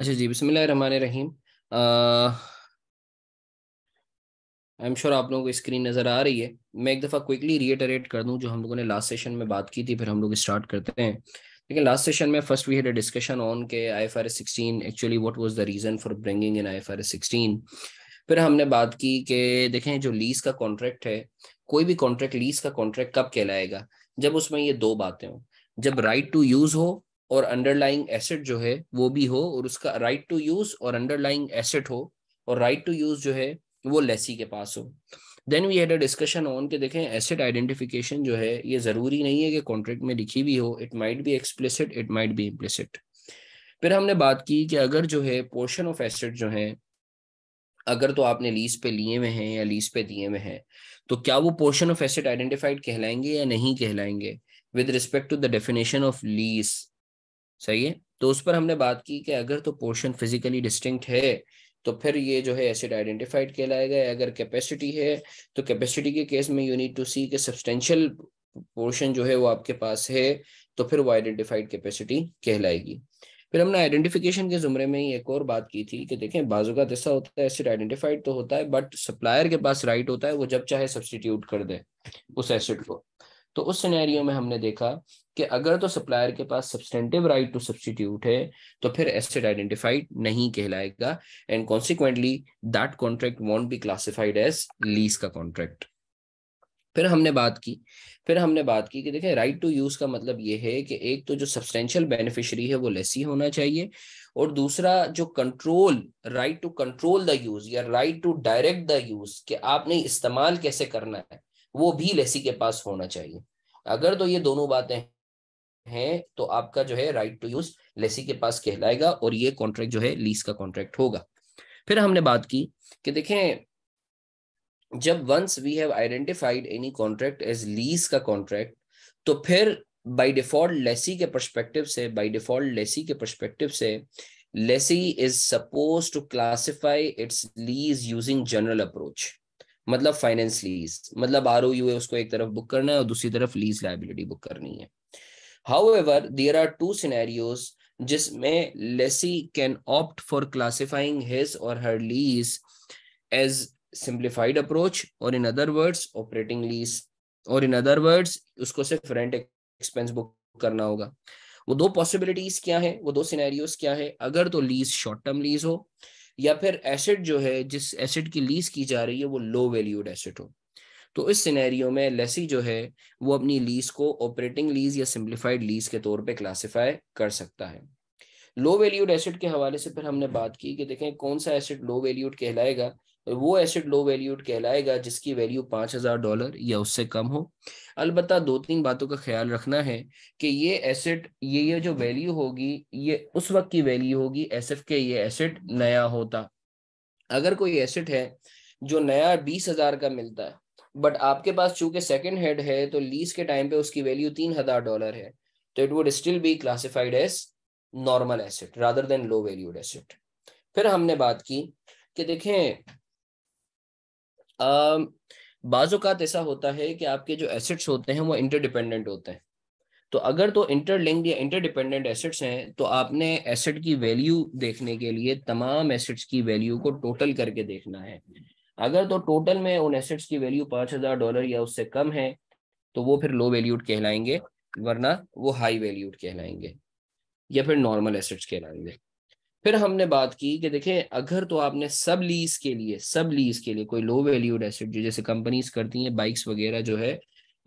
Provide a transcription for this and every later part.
अच्छा जी बसमिल रहीम आई am sure आप लोगों को स्क्रीन नज़र आ रही है मैं एक दफ़ा क्विकली रिएटरेट कर दूं जो हम लोगों ने लास्ट सेशन में बात की थी फिर हम लोग स्टार्ट करते हैं लेकिन लास्ट सेशन में first we had a discussion on के I F R S sixteen actually what was the reason for bringing in I F R S sixteen फिर हमने बात की कि देखें जो लीज का कॉन्ट्रैक्ट है कोई भी कॉन्ट्रैक्ट लीज का कॉन्ट्रैक्ट कब कहलाएगा जब उसमें ये दो बातें हों जब राइट टू यूज़ हो और अंडरलाइंग एसेट जो है वो भी हो और उसका राइट टू यूज और अंडरलाइंग एसेट हो और राइट टू यूज जो है वो लेसी के पास हो then we had a discussion on के देखें एसेट आइडेंटिफिकेशन जो है ये जरूरी नहीं है कि कॉन्ट्रैक्ट में लिखी भी हो it might be explicit it might be implicit फिर हमने बात की कि अगर जो है पोर्शन ऑफ एसेट जो है अगर तो आपने लीज पे लिए हुए हैं या लीज पे दिए हुए हैं तो क्या वो पोर्शन ऑफ एसेट आइडेंटिफाइड कहलाएंगे या नहीं कहलाएंगे with respect to the definition of lease सही है तो उस पर हमने बात की कि अगर तो पोर्शन फिजिकली डिस्टिंक्ट है तो फिर ये जो है एसिड आइडेंटिफाइड कहलाएगा अगर कैपेसिटी है तो कैपेसिटी के केस में यू नीड टू सी के सब्सटेंशियल पोर्शन जो है वो आपके पास है तो फिर वो आइडेंटिफाइड कैपेसिटी कहलाएगी फिर हमने आइडेंटिफिकेशन के जुमरे में ही एक और बात की थी कि देखें बाजू का ऐसा होता है एसिड आइडेंटिफाइड तो होता है बट सप्लायर के पास राइट होता है वो जब चाहे सब्सटीट्यूट कर दे उस एसिड को तो उस सिनेरियो में हमने देखा कि अगर तो सप्लायर के पास सब्सटेंटिव राइट टू सब्सटीट्यूट है तो फिर एसेट आइडेंटिफाइड नहीं कहलाएगा and consequently that contract won't be classified as lease का कॉन्ट्रैक्ट फिर हमने बात की फिर हमने बात की कि देखिए राइट टू यूज का मतलब ये है कि एक तो जो सब्सटेंशियल बेनिफिशियरी है वो लेसी होना चाहिए और दूसरा जो control right to control the use या right to direct the use कि आपने इस्तेमाल कैसे करना है वो भी लेसी के पास होना चाहिए अगर तो ये दोनों बातें हैं तो आपका जो है राइट टू यूज लेसी के पास कहलाएगा और ये कॉन्ट्रैक्ट जो है लीज का कॉन्ट्रैक्ट होगा फिर हमने बात की कि देखें जब once we have identified any contract as lease का कॉन्ट्रैक्ट तो फिर बाय डिफॉल्ट लेसी के परस्पेक्टिव से बाय डिफॉल्ट लेसी के परस्पेक्टिव से lessee is suppose to classify its lease using general approach मतलब फाइनेंस लीज मतलब आर है उसको एक तरफ बुक करना है और दूसरी तरफ लीज लाइबिलिटी बुक करनी है however there are two scenarios जिसमें lessee can opt for classifying his और her lease as simplified approach और in other words operating lease और इन अदर वर्ड्स उसको सिर्फ रेंट एक्सपेंस बुक करना होगा वो दो पॉसिबिलिटीज क्या है वो दो सिनेरियोज क्या है अगर तो लीज शॉर्ट टर्म लीज हो या फिर एसेट जो है जिस एसेट की लीज की जा रही है वो लो वैल्यूड एसेट हो तो इस सिनेरियो में लेसी जो है वो अपनी लीज को ऑपरेटिंग लीज या सिंप्लीफाइड लीज के तौर पे क्लासिफाई कर सकता है लो वैल्यूड एसेट के हवाले से फिर हमने बात की कि देखें कौन सा एसेट लो वैल्यूड कहलाएगा वो एसेट लो वैल्यूड कहलाएगा जिसकी वैल्यू पांच हजार डॉलर या उससे कम हो अलबत् दो तीन बातों का ख्याल रखना है कि ये एसेट ये ये जो वैल्यू होगी ये उस वक्त की वैल्यू होगी एस एफ के ये एसेट नया होता अगर कोई एसेट है जो नया बीस हजार का मिलता है बट आपके पास चूंकि सेकेंड हैड है तो लीज के टाइम पे उसकी वैल्यू तीन हजार डॉलर है तो it would still be classified as normal asset rather than low valued asset फिर हमने बात की कि देखें Um, बाज़ात ऐसा होता है कि आपके जो एसेट्स होते हैं वो इंटरडिपेंडेंट होते हैं तो अगर तो इंटरलिंक्ड या इंटरडिपेंडेंट एसेट्स हैं तो आपने एसेट की वैल्यू देखने के लिए तमाम एसेट्स की वैल्यू को टोटल करके देखना है अगर तो टोटल में उन एसेट्स की वैल्यू पाँच हज़ार डॉलर या उससे कम है तो वो फिर लो वैल्यूड कहलाएंगे वरना वो हाई वैल्यूड कहलाएंगे या फिर नॉर्मल एसेट्स कहलाएंगे फिर हमने बात की कि देखें अगर तो आपने सब लीज के लिए सब लीज के लिए कोई लो वैल्यूड एसेट जो जैसे कंपनीज करती हैं बाइक्स वगैरह जो है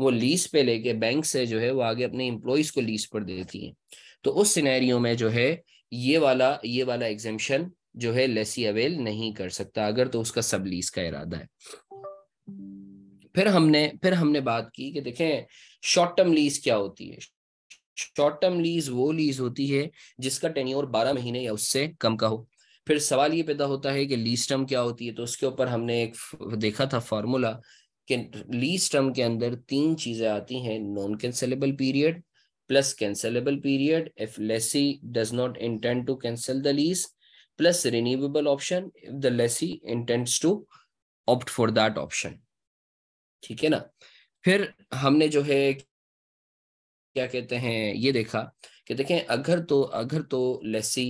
वो लीज पे लेके बैंक से जो है वो आगे अपने एम्प्लॉयज को लीज पर देती हैं तो उस सिनेरियो में जो है ये वाला ये वाला एग्जेम्पन जो है लेसी अवेल नहीं कर सकता अगर तो उसका सब लीज का इरादा है फिर हमने फिर हमने बात की कि देखें शॉर्ट टर्म लीज क्या होती है शॉर्ट टर्म लीज वो लीज होती है जिसका टेन्योर बारह महीने या उससे कम का हो फिर सवाल ये पैदा होता है कि लीज टर्म क्या होती है तो उसके ऊपर हमने एक देखा था फार्मूला कि लीज टर्म के अंदर तीन चीजें आती हैं non cancellable period plus cancellable period if lessee does not intend to cancel the lease plus renewable option if the lessee intends to opt for that option ठीक है ना फिर हमने जो है क्या कहते हैं ये देखा कि देखें अगर तो अगर तो लेसी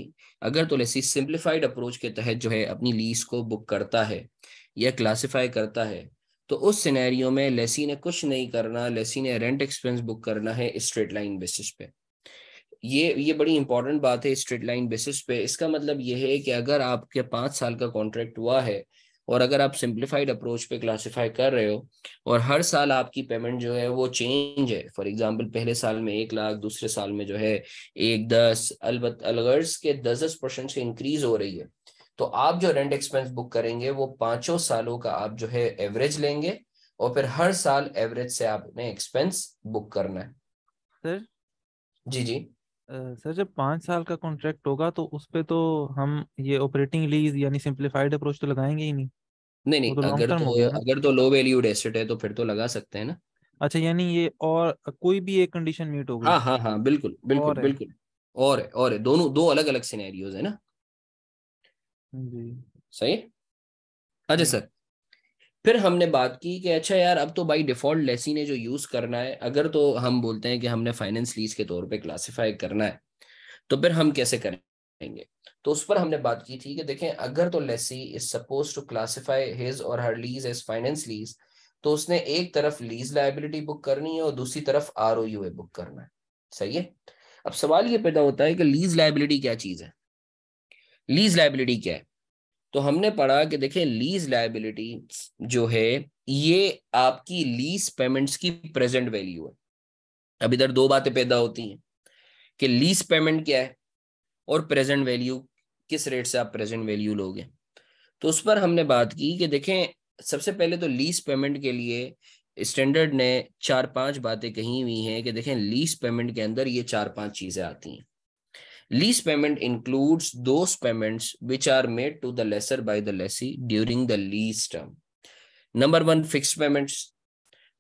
अगर तो लेसी सिंप्लीफाइड अप्रोच के तहत जो है अपनी लीज को बुक करता है या क्लासिफाई करता है तो उस सिनेरियो में लेसी ने कुछ नहीं करना लेसी ने रेंट एक्सपेंस बुक करना है स्ट्रेट लाइन बेसिस पे ये ये बड़ी इंपॉर्टेंट बात है स्ट्रेट लाइन बेसिस पे इसका मतलब ये है कि अगर आपके पाँच साल का कॉन्ट्रैक्ट हुआ है और अगर आप सिंप्लीफाइड अप्रोच पे क्लासीफाई कर रहे हो और हर साल आपकी पेमेंट जो है वो चेंज है फॉर एग्जांपल पहले साल में एक लाख दूसरे साल में जो है एक दस अलब अलगर्स के दस दस परसेंट से इंक्रीज हो रही है तो आप जो रेंट एक्सपेंस बुक करेंगे वो पांचों सालों का आप जो है एवरेज लेंगे और फिर हर साल एवरेज से आपने एक्सपेंस बुक करना है सर जी जी सर जब पाँच साल का कॉन्ट्रैक्ट होगा तो उस पर तो हम ये ऑपरेटिंग लीज यानी सिंप्लीफाइड अप्रोच तो लगाएंगे ही नहीं। नहीं नहीं तो अगर तो अगर तो लो वैल्यूड एसेट है तो फिर तो लगा सकते हैं ना अच्छा यानी ये और कोई भी एक कंडीशन मीट होगी हाँ हाँ हाँ बिल्कुल बिल्कुल और है बिल्कुल और है और है दोनों दो अलग अलग सिनेरियोज है ना जी सही अच्छा सर फिर हमने बात की कि अच्छा यार अब तो बाई डिफॉल्ट लेसी ने जो यूज करना है अगर तो हम बोलते हैं कि हमने फाइनेंस लीज के तौर पे क्लासिफाई करना है तो फिर हम कैसे करेंगे तो उस पर हमने बात की थी कि देखें अगर तो lessee is suppose to classify his और her lease as finance lease तो उसने एक तरफ लीज लाइबिलिटी बुक करनी है और दूसरी तरफ आर बुक करना है सही है अब सवाल ये पैदा होता है कि लीज लाइबिलिटी क्या चीज है लीज लाइबिलिटी क्या है तो हमने पढ़ा कि देखें लीज लाइबिलिटी जो है ये आपकी लीज पेमेंट्स की प्रेजेंट वैल्यू है अब इधर दो बातें पैदा होती हैं कि लीज पेमेंट क्या है और प्रेजेंट वैल्यू किस रेट से आप प्रेजेंट वैल्यू लोगे तो उस पर हमने बात की कि देखें सबसे पहले तो लीज पेमेंट के लिए स्टैंडर्ड ने चार पांच बातें कही हुई हैं कि देखें लीज पेमेंट के अंदर ये चार पांच चीज़ें आती हैं Lease payment includes those payments which are made to the lessor by the lessee during the lease term. Number one fix payments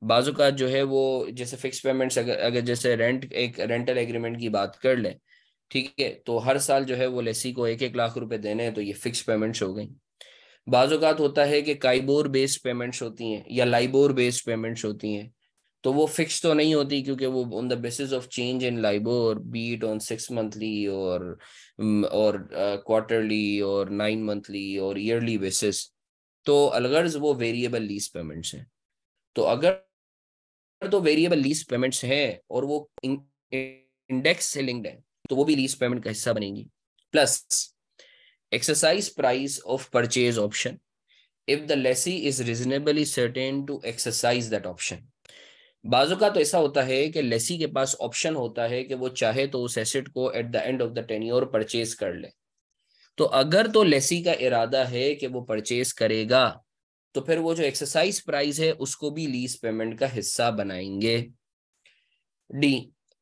बाजू का जो है वो जैसे फिक्स पेमेंट्स अगर अगर जैसे रेंट एक रेंटल एग्रीमेंट की बात कर ले ठीक है तो हर साल जो है वो लेसी को एक एक लाख रुपए देने हैं तो ये फिक्स पेमेंट्स हो गई बाज़ात होता है कि काइबोर बेस्ड पेमेंट्स होती हैं या लाइबोर बेस्ड पेमेंट्स होती हैं तो वो फिक्स तो नहीं होती क्योंकि वो on the basis of change in LIBOR बीट ऑन सिक्स मंथली और और क्वार्टरली mm, और नाइन uh, मंथली और ईयरली बेसिस तो अलगर्ज वो वेरिएबल लीज पेमेंट्स हैं तो अगर तो वेरिएबल लीज पेमेंट्स हैं और वो इंडेक्स से लिंक्ड है तो वो भी लीज पेमेंट का हिस्सा बनेगी plus exercise price of purchase option if the lessee is reasonably certain to exercise that option बाजू का तो ऐसा होता है कि लेसी के पास ऑप्शन होता है कि वो चाहे तो उस एसेट को at the end of the tenure purchase कर ले तो अगर तो लेसी का इरादा है कि वो परचेज करेगा तो फिर वो जो एक्सरसाइज प्राइस है उसको भी लीज पेमेंट का हिस्सा बनाएंगे D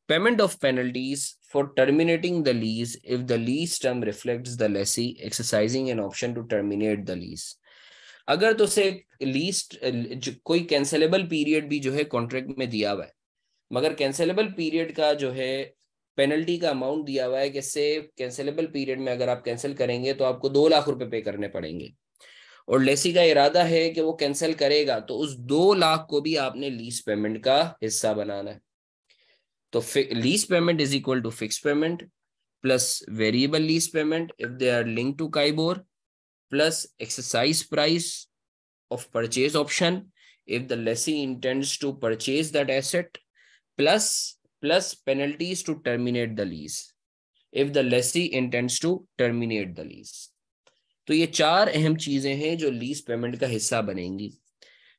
payment of penalties for terminating the lease if the lease term reflects the lessee exercising an option to terminate the lease अगर तो से लीस्ट कोई कैंसलेबल पीरियड भी जो है कॉन्ट्रैक्ट में दिया हुआ है मगर कैंसलेबल पीरियड का जो है पेनल्टी का अमाउंट दिया हुआ है कि से कैंसलेबल पीरियड में अगर आप कैंसिल करेंगे तो आपको दो लाख रुपए पे करने पड़ेंगे और लेसी का इरादा है कि वो कैंसिल करेगा तो उस दो लाख को भी आपने लीज पेमेंट का हिस्सा बनाना है तो lease payment is equal to fix payment plus variable lease payment if they are link to KIBOR plus exercise price of purchase option if the lessee intends to purchase that asset plus plus penalties to terminate the lease if the lessee intends to terminate the lease तो ये चार अहम चीजें हैं जो lease payment का हिस्सा बनेंगी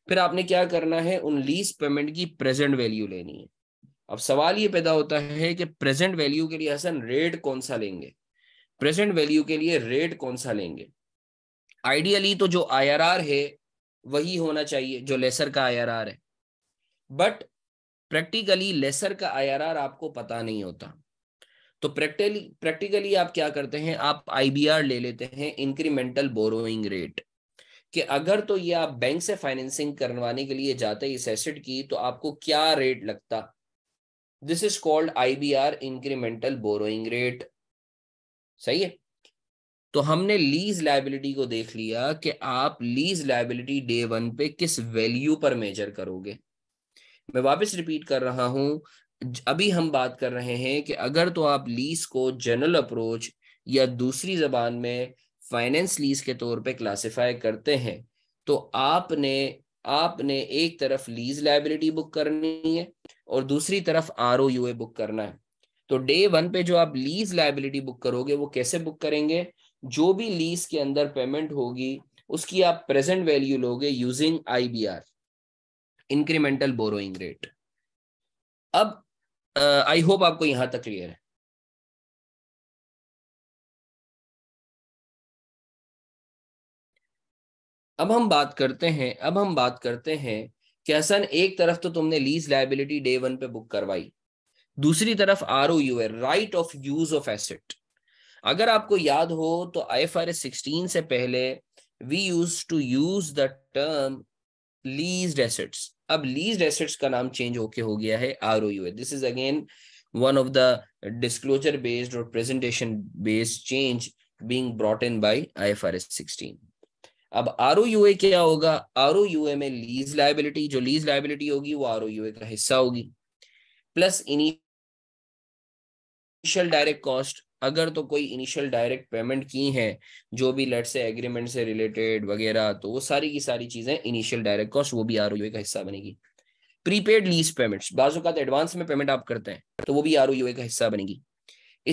फिर आपने क्या करना है उन लीज पेमेंट की प्रेजेंट वैल्यू लेनी है अब सवाल ये पैदा होता है कि प्रेजेंट वैल्यू के लिए हसन रेट कौन सा लेंगे प्रेजेंट वैल्यू के लिए रेट कौन सा लेंगे आइडियली तो जो आईआरआर है वही होना चाहिए जो लेसर का आईआरआर है बट प्रैक्टिकली लेसर का आईआरआर आपको पता नहीं होता तो प्रैक्टिकली प्रैक्टिकली आप क्या करते हैं आप आईबीआर ले लेते हैं इंक्रीमेंटल बोरोइंग रेट कि अगर तो ये आप बैंक से फाइनेंसिंग करवाने के लिए जाते इस एसेट की तो आपको क्या रेट लगता this is called IBR incremental borrowing rate सही है तो हमने लीज लाइबिलिटी को देख लिया कि आप लीज लाइबिलिटी डे वन पे किस वैल्यू पर मेजर करोगे मैं वापस रिपीट कर रहा हूं अभी हम बात कर रहे हैं कि अगर तो आप लीज को जनरल अप्रोच या दूसरी जबान में फाइनेंस लीज के तौर पे क्लासिफाई करते हैं तो आपने आपने एक तरफ लीज लाइबिलिटी बुक करनी है और दूसरी तरफ आर बुक करना है तो डे वन पे जो आप लीज लाइबिलिटी बुक करोगे वो कैसे बुक करेंगे जो भी लीज के अंदर पेमेंट होगी उसकी आप प्रेजेंट वैल्यू लोगे using IBR incremental borrowing rate अब आई होप आपको यहां तक क्लियर है अब हम बात करते हैं अब हम बात करते हैं कि हसन एक तरफ तो तुमने लीज लाइबिलिटी डे वन पे बुक करवाई दूसरी तरफ आर ओ यू है right of use of asset अगर आपको याद हो तो I F R S sixteen से पहले we use to use the term lease assets अब लीज एसेट्स का नाम चेंज होके हो गया है R O U this is again one of the disclosure based और presentation based change being brought in are S sixteen अब R O क्या होगा आर ओ में लीज लाइबिलिटी जो लीज लाइबिलिटी होगी वो आर ओ का हिस्सा होगी प्लस इनिशियल डायरेक्ट कॉस्ट अगर तो कोई इनिशियल डायरेक्ट पेमेंट की है जो भी लेट से एग्रीमेंट से रिलेटेड वगैरह तो वो सारी की सारी चीजें इनिशियल डायरेक्ट कॉस्ट वो भी आर का हिस्सा बनेगी प्रीपेड लीज पेमेंट्स का एडवांस में पेमेंट आप करते हैं तो वो भी आर का हिस्सा बनेगी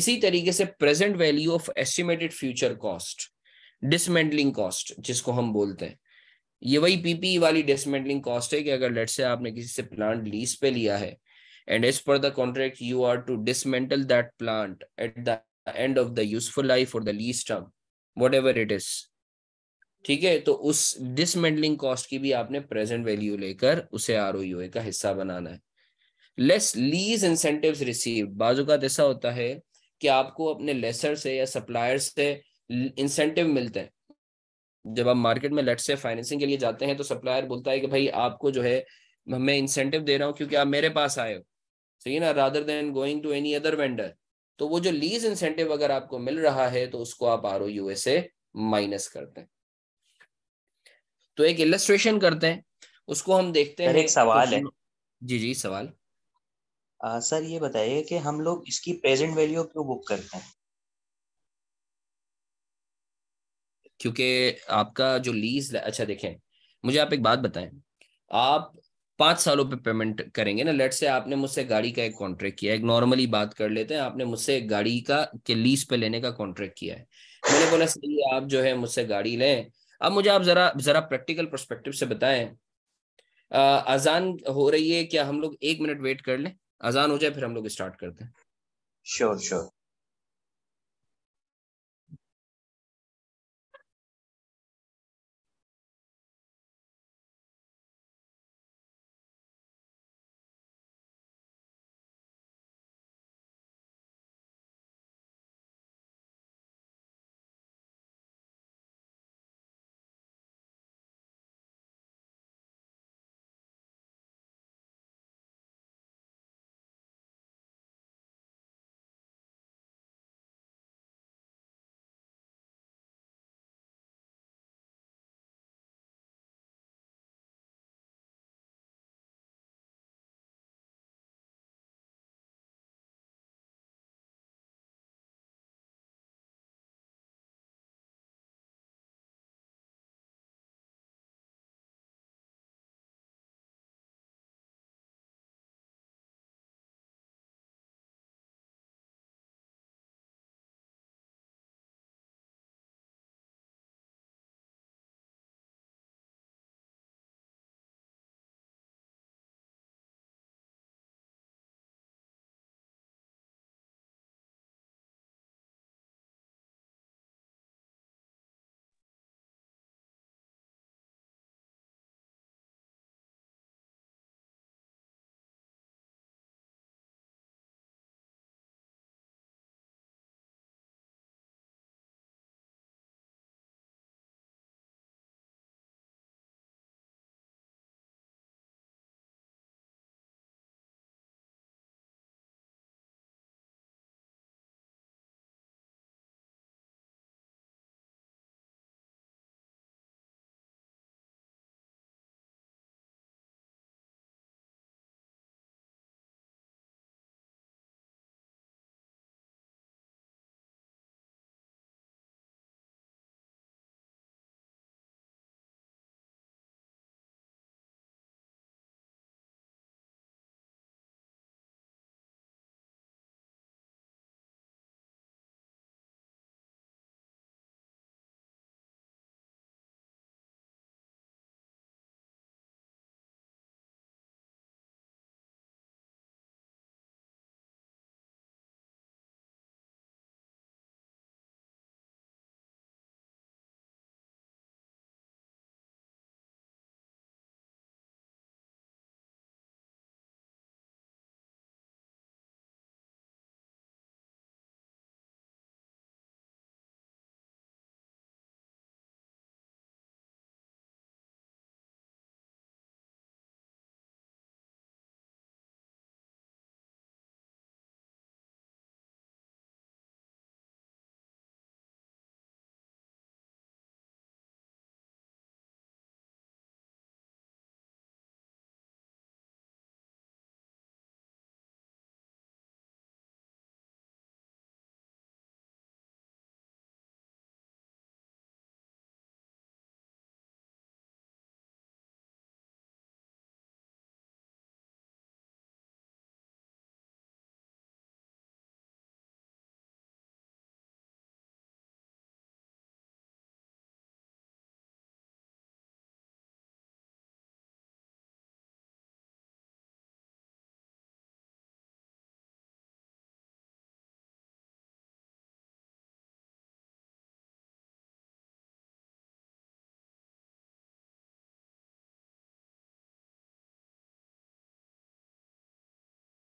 इसी तरीके से present value of estimated future cost dismantling cost जिसको हम बोलते हैं ये वही पीपी e वाली डिसमेंटलिंग कॉस्ट है कि अगर लेट से आपने किसी से प्लांट लीज पे लिया है and as per the contract you are to dismantle that plant at the end of the useful life और the lease term whatever it is ठीक है तो उस डिसमेंडलिंग कॉस्ट की भी आपने प्रेजेंट वैल्यू लेकर उसे आर का हिस्सा बनाना है लेस लीज इंसेंटिव रिसीव बाजू का ऐसा होता है कि आपको अपने लेसर से या सप्लायर से इंसेंटिव मिलते हैं जब आप मार्केट में लेट से फाइनेंसिंग के लिए जाते हैं तो सप्लायर बोलता है कि भाई आपको जो है मैं इंसेंटिव दे रहा हूँ क्योंकि आप मेरे पास आए हो सही ना rather than going to any other vendor तो वो जो लीज इंसेंटिव अगर आपको मिल रहा है तो उसको आप आर ओ यू माइनस करते हैं तो एक इलस्ट्रेशन करते हैं उसको हम देखते हैं एक सवाल तो है जी जी सवाल आ, सर ये बताइए कि हम लोग इसकी प्रेजेंट वैल्यू क्यों बुक करते हैं क्योंकि आपका जो लीज अच्छा देखें मुझे आप एक बात बताएं आप पांच सालों पे पेमेंट करेंगे ना लेट से आपने मुझसे गाड़ी का एक कॉन्ट्रैक्ट किया एक नॉर्मली बात कर लेते हैं आपने मुझसे गाड़ी का के लीज पे लेने का कॉन्ट्रैक्ट किया है मैंने बोला सही आप जो है मुझसे गाड़ी लें अब मुझे आप जरा जरा प्रैक्टिकल परस्पेक्टिव से बताएं अजान हो रही है क्या हम लोग एक मिनट वेट कर लें अजान हो जाए फिर हम लोग स्टार्ट करते हैं श्योर sure, श्योर sure.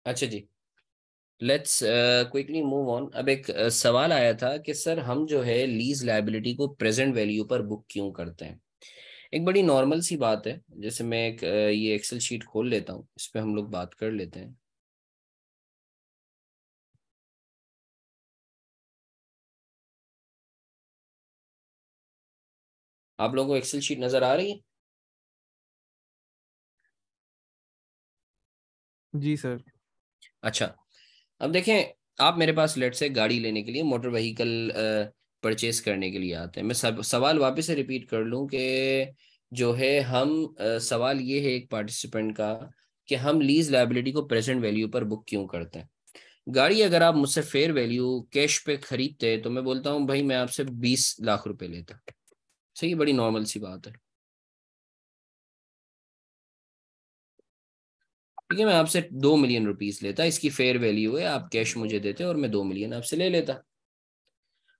अच्छा जी लेट्स क्विकली मूव ऑन अब एक uh, सवाल आया था कि सर हम जो है लीज लाइबिलिटी को प्रेजेंट वैल्यू पर बुक क्यों करते हैं एक बड़ी नॉर्मल सी बात है जैसे मैं एक uh, ये एक्सेल शीट खोल लेता हूँ इस पर हम लोग बात कर लेते हैं आप लोगों को एक्सेल शीट नजर आ रही है जी सर अच्छा अब देखें आप मेरे पास लेट से गाड़ी लेने के लिए मोटर व्हीकल परचेज करने के लिए आते हैं मैं सब सवाल वापस से रिपीट कर लूँ कि जो है हम आ, सवाल ये है एक पार्टिसिपेंट का कि हम लीज लाइबिलिटी को प्रेजेंट वैल्यू पर बुक क्यों करते हैं गाड़ी अगर आप मुझसे फेयर वैल्यू कैश पे खरीदते तो मैं बोलता हूँ भाई मैं आपसे बीस लाख रुपये लेता सही बड़ी नॉर्मल सी बात है ठीक है मैं आपसे दो मिलियन रुपीज लेता इसकी फेयर वैल्यू है आप कैश मुझे देते और मैं दो मिलियन आपसे ले लेता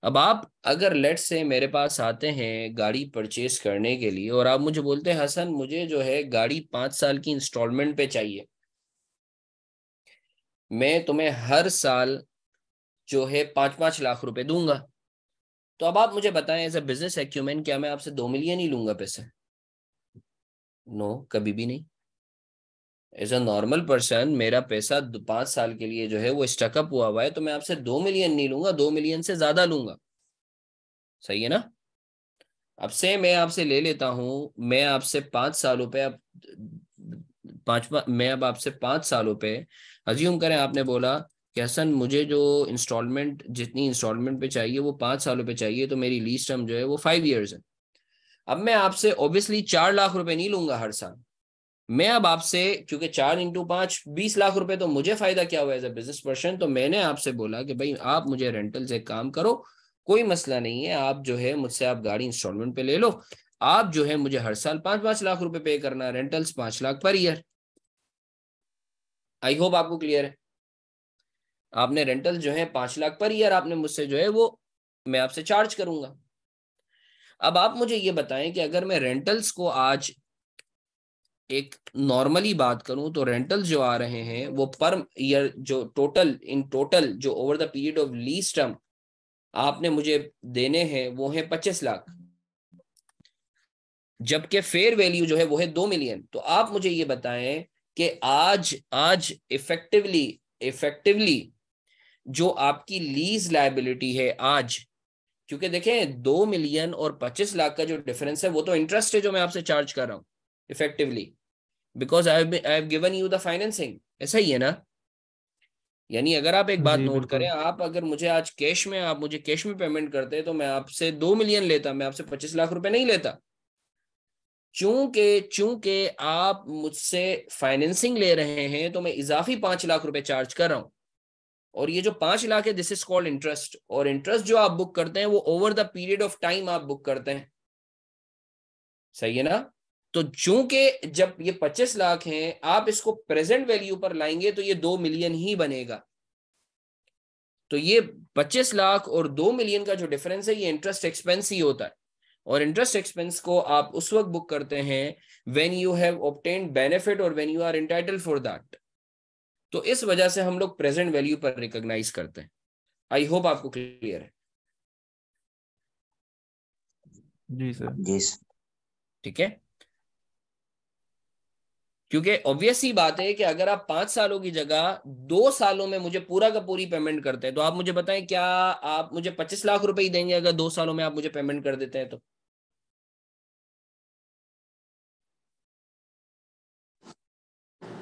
अब आप अगर लेट से मेरे पास आते हैं गाड़ी परचेज करने के लिए और आप मुझे बोलते हैं हसन मुझे जो है गाड़ी पांच साल की इंस्टॉलमेंट पे चाहिए मैं तुम्हें हर साल जो है पांच पांच लाख रुपए दूंगा तो अब आप मुझे बताएं एज ए बिजनेस एक्यूमेंट क्या मैं आपसे दो मिलियन ही लूंगा पैसे नो no, कभी भी नहीं एज अ नॉर्मल पर्सन मेरा पैसा पांच साल के लिए जो है वो स्टकअप हुआ हुआ है तो मैं आपसे दो मिलियन नहीं लूंगा दो मिलियन से ज्यादा लूंगा सही है ना अब से मैं आपसे ले लेता हूं मैं आपसे पांच सालों पे पांच मैं अब आपसे पांच सालों पे अज्यूम करें आपने बोला कि हसन मुझे जो इंस्टॉलमेंट जितनी इंस्टॉलमेंट पे चाहिए वो पांच सालों पे चाहिए तो मेरी लीज टर्म जो है वो फाइव ईयर्स है अब मैं आपसे ऑब्वियसली चार लाख रुपए नहीं लूंगा हर साल मैं अब आपसे क्योंकि चार इंटू पांच बीस लाख रुपए तो मुझे फायदा क्या हुआ एज ए बिजनेस पर्सन तो मैंने आपसे बोला कि भाई आप मुझे रेंटल से काम करो कोई मसला नहीं है आप जो है मुझसे आप गाड़ी इंस्टॉलमेंट पे ले लो आप जो है मुझे हर साल पांच पांच लाख रुपए पे करना रेंटल्स पांच lakh per year I hope आपको क्लियर है आपने रेंटल जो है पांच लाख पर ईयर आपने मुझसे जो है वो मैं आपसे चार्ज करूंगा अब आप मुझे ये बताएं कि अगर मैं रेंटल्स को आज एक नॉर्मली बात करूं तो रेंटल जो आ रहे हैं वो पर ईयर जो टोटल इन टोटल जो over the period of lease term आपने मुझे देने हैं वो है पच्चीस लाख जबकि फेयर वैल्यू जो है वो है दो मिलियन तो आप मुझे ये बताएं कि आज आज इफेक्टिवली इफेक्टिवली जो आपकी लीज लाइबिलिटी है आज क्योंकि देखें दो मिलियन और पच्चीस लाख का जो डिफरेंस है वो तो इंटरेस्ट है जो मैं आपसे चार्ज कर रहा हूं effectively because I have given you the financing ऐसा ही है ना यानी अगर आप एक बात नोट करें आप अगर मुझे आज कैश में आप मुझे कैश में पेमेंट करते तो मैं आपसे दो मिलियन लेता मैं आपसे पच्चीस लाख रुपए नहीं लेता चूंकि चूंकि आप मुझसे फाइनेंसिंग ले रहे हैं तो मैं इजाफी पांच लाख रुपए चार्ज कर रहा हूं और ये जो पांच लाख है दिस इज कॉल्ड इंटरेस्ट और इंटरेस्ट जो आप बुक करते हैं वो over the period of time आप बुक करते हैं सही है ना तो चूंकि जब ये पच्चीस लाख हैं आप इसको प्रेजेंट वैल्यू पर लाएंगे तो ये दो मिलियन ही बनेगा तो ये पच्चीस लाख और दो मिलियन का जो डिफरेंस है ये इंटरेस्ट एक्सपेंस ही होता है और इंटरेस्ट एक्सपेंस को आप उस वक्त बुक करते हैं when you have obtain benefit और when you are entitle for that तो इस वजह से हम लोग प्रेजेंट वैल्यू पर रिकॉग्नाइज करते हैं आई होप आपको क्लियर है जी सर जी ठीक है क्योंकि ऑब्वियस ही बात है कि अगर आप पांच सालों की जगह दो सालों में मुझे पूरा का पूरी पेमेंट करते हैं तो आप मुझे बताएं क्या आप मुझे पच्चीस लाख रुपए ही देंगे अगर दो सालों में आप मुझे पेमेंट कर देते हैं तो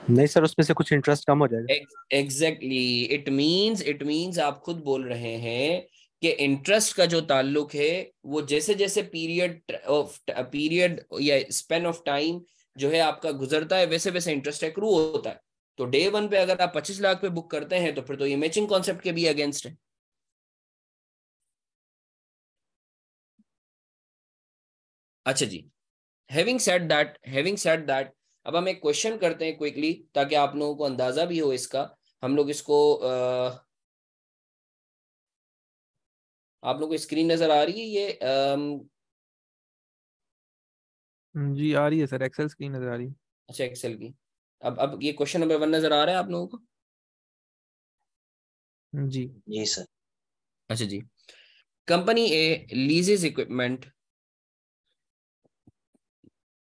नहीं सर उसमें से कुछ इंटरेस्ट कम हो जाएगा exactly it means it means आप खुद बोल रहे हैं कि इंटरेस्ट का जो ताल्लुक है वो जैसे जैसे पीरियड ऑफ पीरियड या स्पेन ऑफ टाइम जो है आपका गुजरता है वैसे वैसे इंटरेस्ट एक्रू होता है तो डे वन पे अगर आप 25 लाख पे बुक करते हैं तो फिर तो ये मैचिंग कॉन्सेप्ट के भी अगेंस्ट है अच्छा जी having set that having set that अब हम एक क्वेश्चन करते हैं क्विकली ताकि आप लोगों को अंदाजा भी हो इसका हम लोग इसको आ, आप लोगों को स्क्रीन नजर आ रही है ये हम्म, जी आ रही है सर एक्सेल स्क्रीन नजर आ रही है अच्छा एक्सेल की अब अब ये क्वेश्चन नंबर वन नजर आ रहा है आप लोगों को हम्म, जी जी सर अच्छा जी company A leases equipment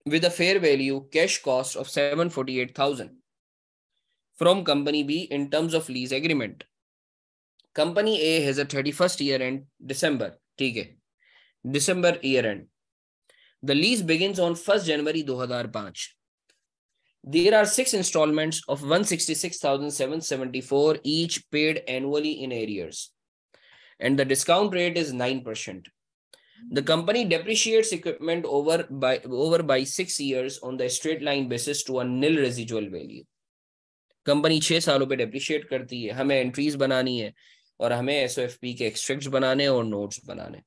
with a fair value cash cost of seven forty eight thousand from company B in terms of lease agreement company A has a thirty first year end December ठीक है December year end The lease begins on 1st January 2005. There are six installments of 166,774 each paid annually in arrears. And the discount rate is 9%. The company depreciates equipment over by, over by six years on the straight line basis to a nil residual value. Company छह सालों पे depreciate करती है हमें entries बनानी है और हमें एस के एक्सट्रैक्ट बनाने और नोट्स बनाने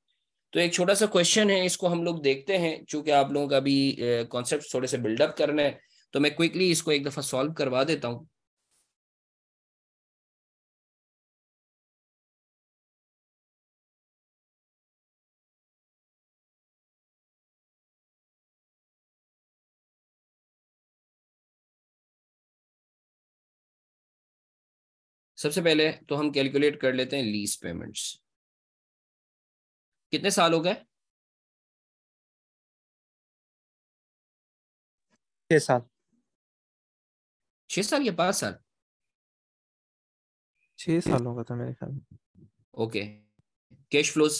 तो एक छोटा सा क्वेश्चन है इसको हम लोग देखते हैं चूंकि आप लोगों का भी कॉन्सेप्ट थोड़े से बिल्डअप करना है तो मैं क्विकली इसको एक दफा सॉल्व करवा देता हूं सबसे पहले तो हम कैलकुलेट कर लेते हैं लीज पेमेंट्स कितने साल हो गए छह साल छह साल या पांच साल छह साल होगा तो मेरे ख्याल ओके कैश फ्लोस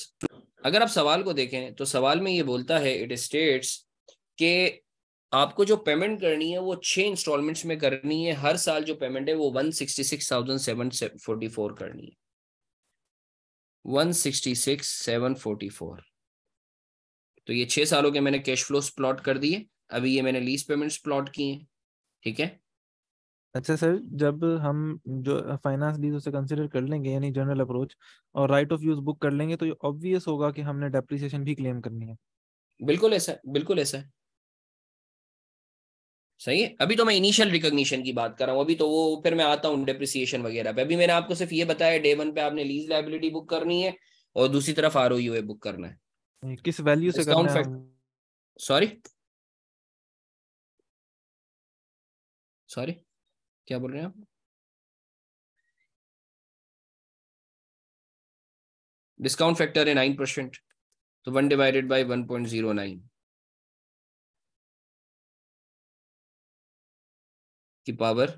अगर आप सवाल को देखें तो सवाल में ये बोलता है इट स्टेट्स के आपको जो पेमेंट करनी है वो छह इंस्टॉलमेंट्स में करनी है हर साल जो पेमेंट है वो one sixty six thousand seven forty four करनी है one sixty six seven forty four तो ये छह सालों के मैंने कैश फ्लोस प्लॉट कर दिए अभी ये मैंने लीज पेमेंट्स प्लॉट किए हैं ठीक है अच्छा सर जब हम जो फाइनेंस लीज उसे कंसीडर कर लेंगे यानी जनरल अप्रोच और राइट ऑफ यूज बुक कर लेंगे तो ये ऑब्वियस होगा कि हमने डेप्रिसिएशन भी क्लेम करनी है बिल्कुल ऐसा बिल्कुल ऐसा है सही है अभी तो मैं इनिशियल रिकॉग्निशन की बात कर रहा हूँ अभी तो वो फिर मैं आता हूँ डेप्रिसिएशन वगैरह पे अभी मैंने आपको सिर्फ ये बताया डे वन पे आपने लीज लाइबिलिटी बुक करनी है और दूसरी तरफ आर बुक करना है किस वैल्यू से करना है सॉरी सॉरी क्या बोल रहे हैं आप डिस्काउंट फैक्टर है नाइन परसेंट तो one divided by one point zero nine की पावर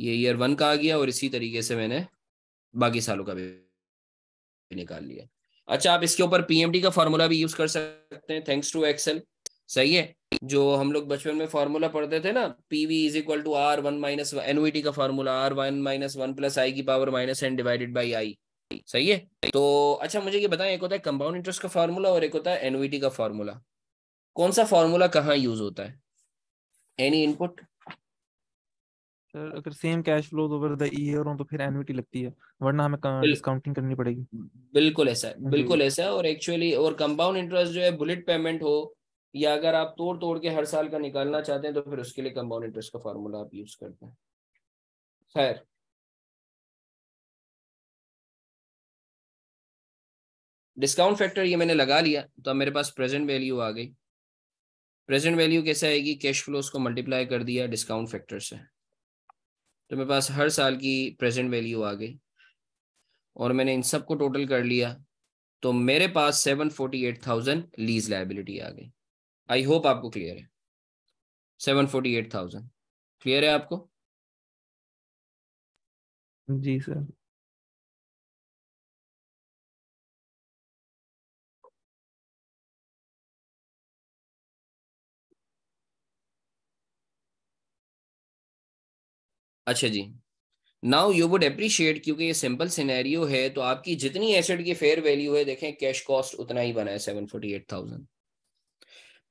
ये ईयर वन का आ गया और इसी तरीके से मैंने बाकी सालों का भी निकाल लिया अच्छा आप इसके ऊपर पीएमडी का फॉर्मूला भी यूज कर सकते हैं थैंक्स टू एक्सेल सही है जो हम लोग बचपन में फॉर्मूला पढ़ते थे ना PV is equal to R one minus NVT का formula R one minus one plus I की power minus N divided by I सही है तो अच्छा मुझे ये बताएं एक होता है कंपाउंड इंटरेस्ट का फॉर्मूला और एक होता है एनवीटी का फॉर्मूला कौन सा फॉर्मूला कहाँ यूज होता है एनी इनपुट सर अगर same cash flow over the year हो तो फिर एनुइटी तो लगती है वरना हमें डिस्काउंटिंग करनी पड़ेगी बिल्कुल ऐसा है बिल्कुल ऐसा है और एक्चुअली और कंपाउंड इंटरेस्ट जो है बुलेट पेमेंट हो या अगर आप तोड़ तोड़ के हर साल का निकालना चाहते हैं तो फिर उसके लिए कंपाउंड इंटरेस्ट का फॉर्मूला आप यूज करते हैं खैर डिस्काउंट फैक्टर ये मैंने लगा लिया तो मेरे पास प्रेजेंट वैल्यू आ गई प्रेजेंट वैल्यू कैसे आएगी कैश फ्लो उसको मल्टीप्लाई कर दिया डिस्काउंट फैक्टर से तो मेरे पास हर साल की प्रेजेंट वैल्यू आ गई और मैंने इन सब को टोटल कर लिया तो मेरे पास seven forty eight thousand lease liability आ गई आई होप आपको क्लियर है seven forty eight thousand clear है आपको जी सर अच्छा जी नाउ यू वुड अप्रिशिएट क्योंकि ये सिंपल सिनेरियो है तो आपकी जितनी एसेट की फेयर वैल्यू है देखें कैश कॉस्ट उतना ही बना है सेवन फोर्टी एट थाउजेंड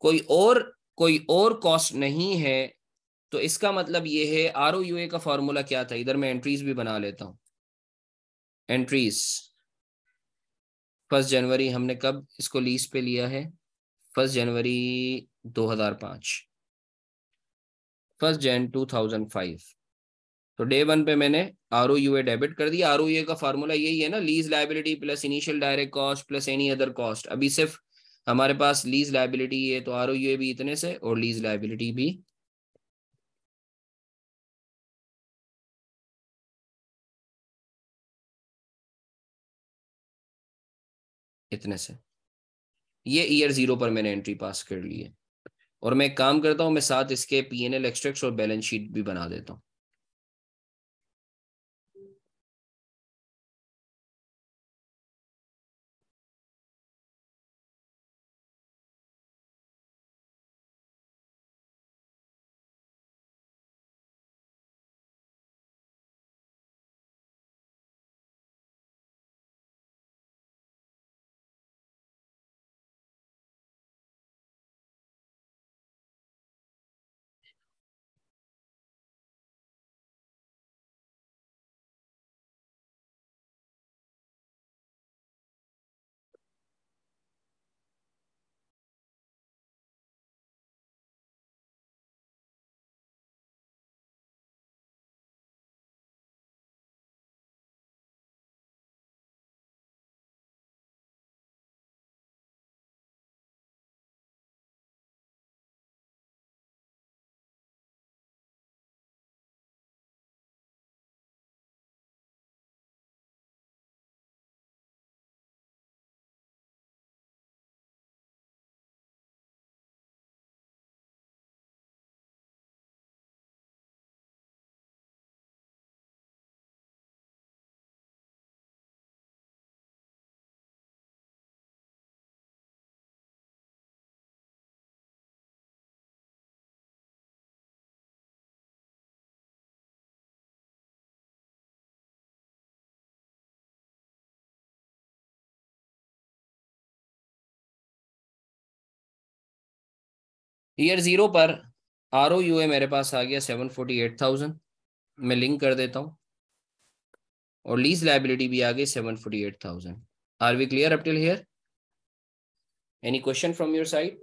कोई और कोई और कॉस्ट नहीं है तो इसका मतलब ये है आर ओ यू ए का फॉर्मूला क्या था इधर मैं एंट्रीज भी बना लेता हूँ एंट्रीज फर्स्ट जनवरी हमने कब इसको लीज पे लिया है फर्स्ट जनवरी दो हजार पांच first Jan two thousand five तो डे वन पे मैंने आर ओ डेबिट कर दिया आर का फार्मूला यही है ना lease liability plus initial direct cost plus any other cost अभी सिर्फ हमारे पास लीज लाइबिलिटी है तो आर भी इतने से और लीज लाइबिलिटी भी इतने से ये ईयर जीरो पर मैंने एंट्री पास कर ली है और मैं काम करता हूँ मैं साथ इसके पीएनएल एक्सट्रैक्ट और बैलेंस शीट भी बना देता हूँ ईयर ज़ीरो पर आर ओ यू ए मेरे पास आ गया सेवन फोर्टी एट थाउजेंड मैं लिंक कर देता हूँ और लीज लाइबिलिटी भी आ गई seven forty eight thousand are we clear up till here any question from your side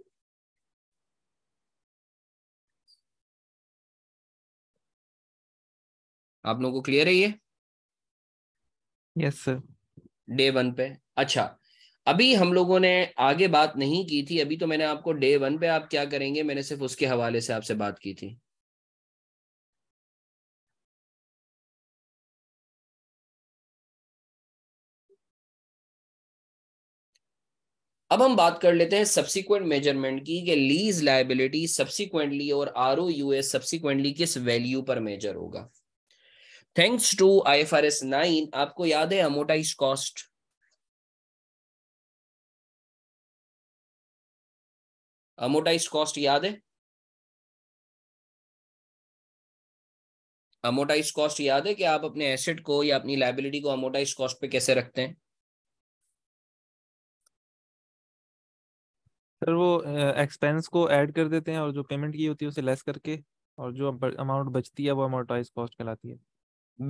आप लोगों को क्लियर है ये यस सर डे वन पे अच्छा अभी हम लोगों ने आगे बात नहीं की थी अभी तो मैंने आपको डे वन पे आप क्या करेंगे मैंने सिर्फ उसके हवाले से आपसे बात की थी अब हम बात कर लेते हैं सब्सिक्वेंट मेजरमेंट की कि लीज लाइबिलिटी सब्सिक्वेंटली और R O U S subsequently किस वैल्यू पर मेजर होगा thanks to I F R S nine आपको याद है अमोटाइज कॉस्ट अमोटाइज कॉस्ट याद है अमोटाइज कॉस्ट याद है कि आप अपने एसेट को या अपनी लाइबिलिटी को अमोटाइज कॉस्ट पे कैसे रखते हैं सर वो एक्सपेंस को ऐड कर देते हैं और जो पेमेंट की होती है उसे लेस करके और जो अमाउंट बचती है वो अमोटाइज कॉस्ट कहलाती है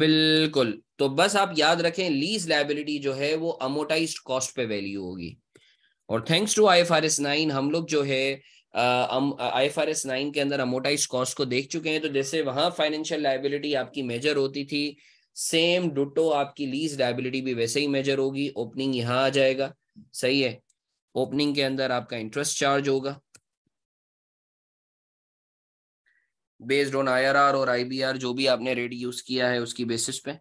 बिल्कुल तो बस आप याद रखें लीज लाइबिलिटी जो है वो अमोटाइज कॉस्ट पे वैल्यू होगी और thanks to I F R S nine हम लोग जो है I F R S nine के अंदर अमोटाइज कॉस्ट को देख चुके हैं तो जैसे वहां फाइनेंशियल लाइबिलिटी आपकी मेजर होती थी सेम डुटो आपकी लीज लाइबिलिटी भी वैसे ही मेजर होगी ओपनिंग यहाँ आ जाएगा सही है ओपनिंग के अंदर आपका इंटरेस्ट चार्ज होगा बेस्ड ऑन आर और आर जो भी आपने रेट यूज किया है उसकी बेसिस पे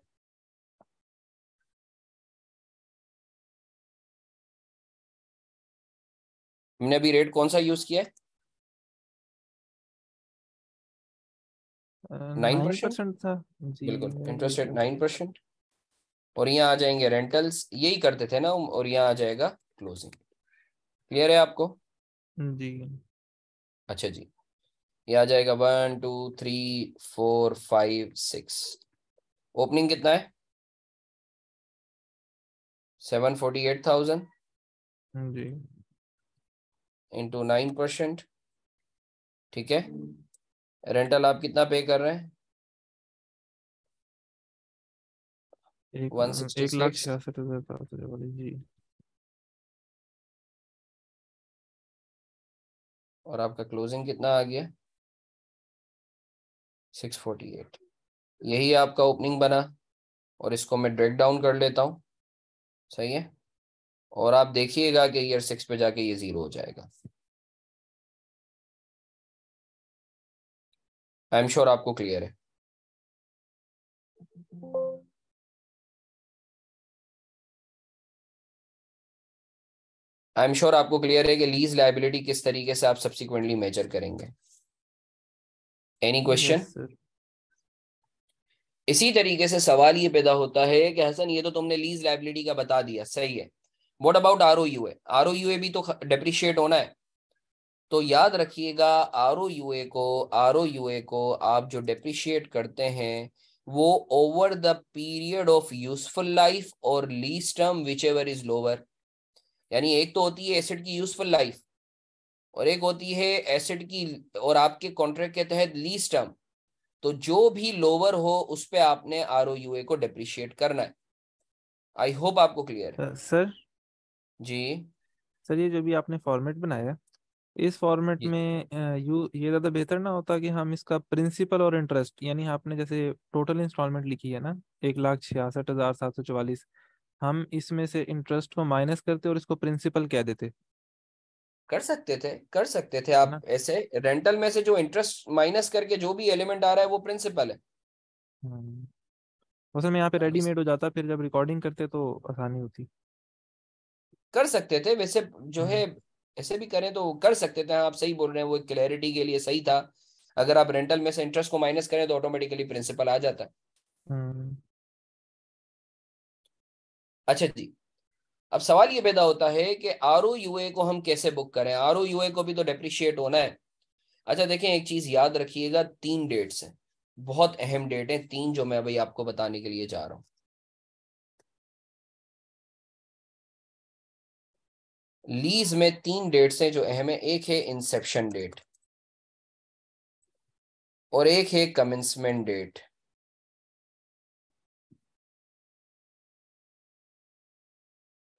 हमने अभी रेट कौन सा यूज किया है इंटरेस्ट रेट नाइन परसेंट और यहाँ आ जाएंगे रेंटल्स यही करते थे ना और यहाँ आ जाएगा क्लोजिंग क्लियर है आपको जी अच्छा जी ये आ जाएगा one two three four five six opening कितना है सेवन फोर्टी एट थाउजेंड जी इंटू नाइन परसेंट ठीक है रेंटल आप कितना पे कर रहे हैं तो और आपका क्लोजिंग कितना आ गया सिक्स फोर्टी एट यही आपका ओपनिंग बना और इसको मैं ब्रेक डाउन कर लेता हूँ सही है और आप देखिएगा कि ईयर सिक्स पे जाके ये जीरो हो जाएगा आई एम श्योर आपको क्लियर है आई एम श्योर आपको क्लियर है कि लीज लाइबिलिटी किस तरीके से आप सब्सिक्वेंटली मेजर करेंगे एनी क्वेश्चन इसी तरीके से सवाल ये पैदा होता है कि हसन ये तो तुमने लीज लाइबिलिटी का बता दिया सही है what about R O U A R O U A भी तो डिप्रिशिएट होना है तो याद रखिएगा आर ओ यू ए को आर ओ यू ए को आप जो डिप्रिशिएट करते हैं वो over the period of useful life और lease term whichever is lower यानी एक तो होती है एसेट की यूजफुल लाइफ और एक होती है एसेट की और आपके कॉन्ट्रैक्ट के तहत लीज टर्म तो जो भी लोअर हो उस पर आपने आर ओ यू ए को डिप्रिशिएट करना है आई होप आपको क्लियर है सर जी सर ये जो भी आपने फॉर्मेट बनाया इस फॉर्मेट में यू ये ज़्यादा बेहतर ना होता कि हम इसका प्रिंसिपल और इंटरेस्ट यानी आपने जैसे टोटल इंस्टॉलमेंट लिखी है ना एक लाख छियासठ हज़ार सात सौ चवालीस हम इसमें से इंटरेस्ट को माइनस करते और इसको प्रिंसिपल कह देते कर सकते थे कर सकते थे आप ना ऐसे रेंटल में से जो इंटरेस्ट माइनस करके जो भी एलिमेंट आ रहा है वो प्रिंसिपल है हम्म। उस समय यहाँ पे रेडीमेड हाँ, हो जाता फिर जब रिकॉर्डिंग करते तो आसानी होती कर सकते थे वैसे जो हम्म। है ऐसे भी करें तो कर सकते थे आप सही बोल रहे हैं वो क्लैरिटी के लिए सही था अगर आप रेंटल में से इंटरेस्ट को माइनस करें तो ऑटोमेटिकली प्रिंसिपल आ जाता है हम्म। अच्छा जी अब सवाल ये पैदा होता है कि आर ओ को हम कैसे बुक करें आर ओ को भी तो डेप्रिशिएट होना है अच्छा देखें एक चीज याद रखिएगा तीन डेट्स हैं बहुत अहम डेट हैं तीन जो मैं अभी आपको बताने के लिए जा रहा हूँ लीज में तीन डेट्स हैं जो अहम है एक है इंसेप्शन डेट और एक है कमेंसमेंट डेट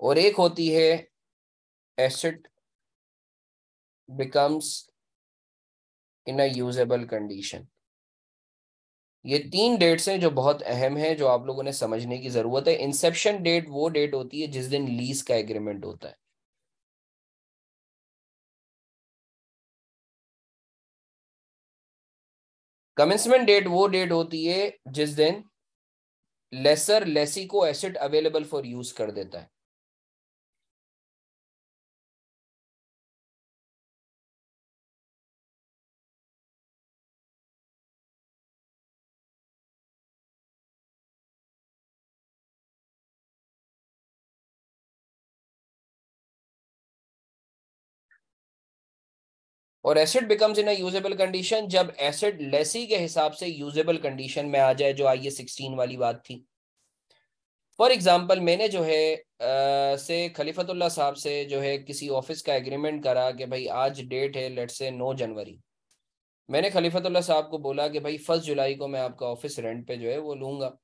और एक होती है asset becomes in a usable condition ये तीन डेट्स हैं जो बहुत अहम है जो आप लोगों ने समझने की जरूरत है इंसेप्शन डेट वो डेट होती है जिस दिन लीज का एग्रीमेंट होता है कमेंसमेंट डेट वो डेट होती है जिस दिन लेसर लेसी को एसिड अवेलेबल फॉर यूज कर देता है और asset becomes in usable condition जब एसिड लेसी के हिसाब से यूजेबल कंडीशन में आ जाए जो आई सिक्सटीन वाली बात थी फॉर एग्जाम्पल मैंने जो है आ, से खलीफतुल्ला साहब से जो है किसी ऑफिस का एग्रीमेंट करा कि भाई आज डेट है लेट से नौ जनवरी मैंने खलीफतुल्ला साहब को बोला कि भाई फर्स्ट जुलाई को मैं आपका ऑफिस रेंट पे जो है वो लूँगा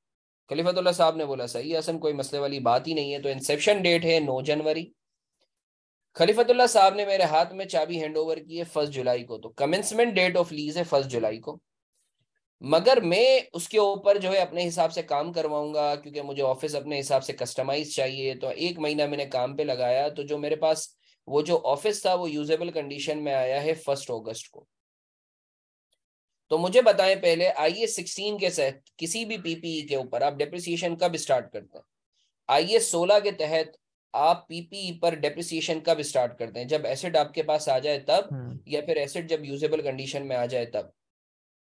खलीफतुल्ला साहब ने बोला सही असन कोई मसले वाली बात ही नहीं है तो इंसेप्शन डेट है नौ जनवरी खलीफतुल्ला साहब ने मेरे हाथ में चाबी हैंडओवर की है फर्स्ट जुलाई को तो कमेंसमेंट डेट ऑफ लीज है फर्स्ट जुलाई को मगर मैं उसके ऊपर जो है अपने हिसाब से काम करवाऊंगा क्योंकि मुझे ऑफिस अपने हिसाब से कस्टमाइज चाहिए तो एक महीना मैंने काम पे लगाया तो जो मेरे पास वो जो ऑफिस था वो यूजेबल कंडीशन में आया है फर्स्ट ऑगस्ट को तो मुझे बताएं पहले आइए सिक्सटीन के तहत किसी भी पीपीई e के ऊपर आप डिप्रिसिएशन कब स्टार्ट करते हैं आइए सोलह के तहत आप पीपी पर डेप्रिसिएशन कब स्टार्ट करते हैं जब एसेट आपके पास आ जाए तब हम्म। या फिर एसेट जब यूजेबल कंडीशन में आ जाए तब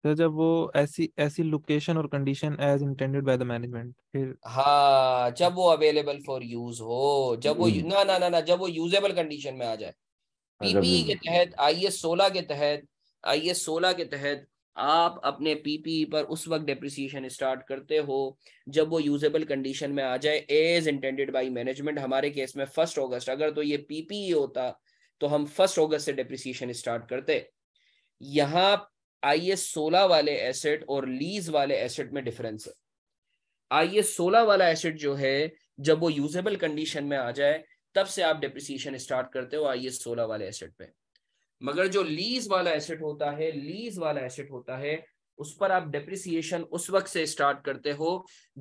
तो जब वो ऐसी ऐसी लोकेशन और condition as intended by the management फिर हाँ जब वो अवेलेबल फॉर यूज हो जब वो हम्म। ना ना ना ना जब वो यूजेबल कंडीशन में आ जाए पीपी के तहत आई एस सोलह के तहत आई एस सोलह के तहत आप अपने पीपीई पर उस वक्त डेप्रिसिएशन स्टार्ट करते हो जब वो यूजेबल कंडीशन में आ जाए एज इंटेंडेड बाय मैनेजमेंट हमारे केस में फर्स्ट अगस्त अगर तो ये पीपीई होता तो हम फर्स्ट अगस्त से डिप्रिसिएशन स्टार्ट करते यहाँ आई एस सोलह वाले एसेट और लीज वाले एसेट में डिफरेंस है आई एस सोलह वाला एसेट जो है जब वो यूजेबल कंडीशन में आ जाए तब से आप डिप्रिसिएशन स्टार्ट करते हो आई एस सोलह वाले एसेट पे मगर जो लीज वाला एसेट होता है लीज वाला एसेट होता है उस पर आप डेप्रिसिएशन उस वक्त से स्टार्ट करते हो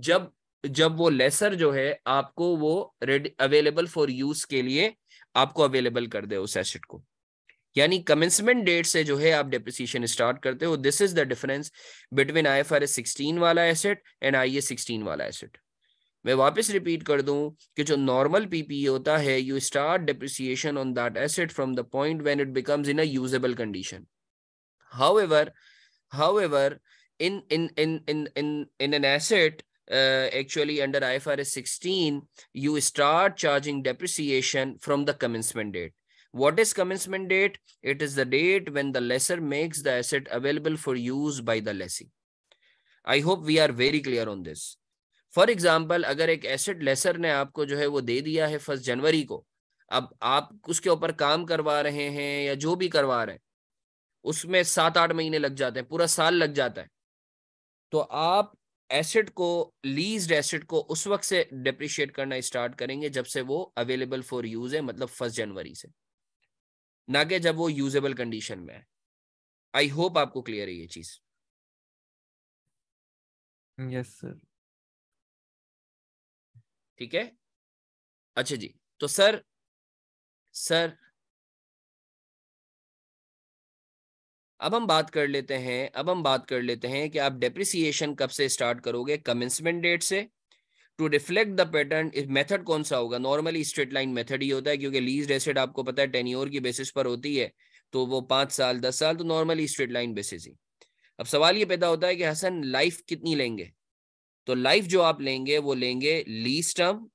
जब जब वो लेसर जो है आपको वो रेडी अवेलेबल फॉर यूज के लिए आपको अवेलेबल कर दे उस एसेट को यानी कमेंसमेंट डेट से जो है आप डेप्रिसिएशन स्टार्ट करते हो this is the difference between I F R S sixteen वाला asset and I A sixteen वाला एसेट मैं वापस रिपीट कर दूं कि जो नॉर्मल पीपी e होता है you start depreciation on that asset from the point when it becomes in a usable condition however in in in in in in an asset actually under IFRS 16 you start charging depreciation from the commencement date what is commencement date it is the date when the lesser makes the asset available for use by the lessee i hope we are very clear on this for example अगर एक asset laser ने आपको जो है वो दे दिया है first जनवरी को अब आप उसके ऊपर काम करवा रहे हैं या जो भी करवा रहे हैं उसमें सात आठ महीने लग जाते हैं पूरा साल लग जाता है तो आप एसेट को लीज एसेट को उस वक्त से डिप्रिशिएट करना स्टार्ट करेंगे जब से वो अवेलेबल फॉर यूज है मतलब फर्स्ट जनवरी से ना कि जब वो यूजेबल कंडीशन में है आई होप आपको क्लियर है ये चीज यस सर ठीक है अच्छा जी तो सर सर अब हम बात कर लेते हैं अब हम बात कर लेते हैं कि आप डेप्रिसिएशन कब से स्टार्ट करोगे कमेंसमेंट डेट से to reflect the pattern method कौन सा होगा नॉर्मली स्ट्रेट लाइन मेथड ही होता है क्योंकि लीज एसेड आपको पता है टेन्योर की बेसिस पर होती है तो वो पांच साल दस साल तो नॉर्मली स्ट्रेट लाइन बेसिस ही अब सवाल ये पैदा होता है कि हसन लाइफ कितनी लेंगे तो लाइफ जो आप लेंगे वो लेंगे लीज टर्म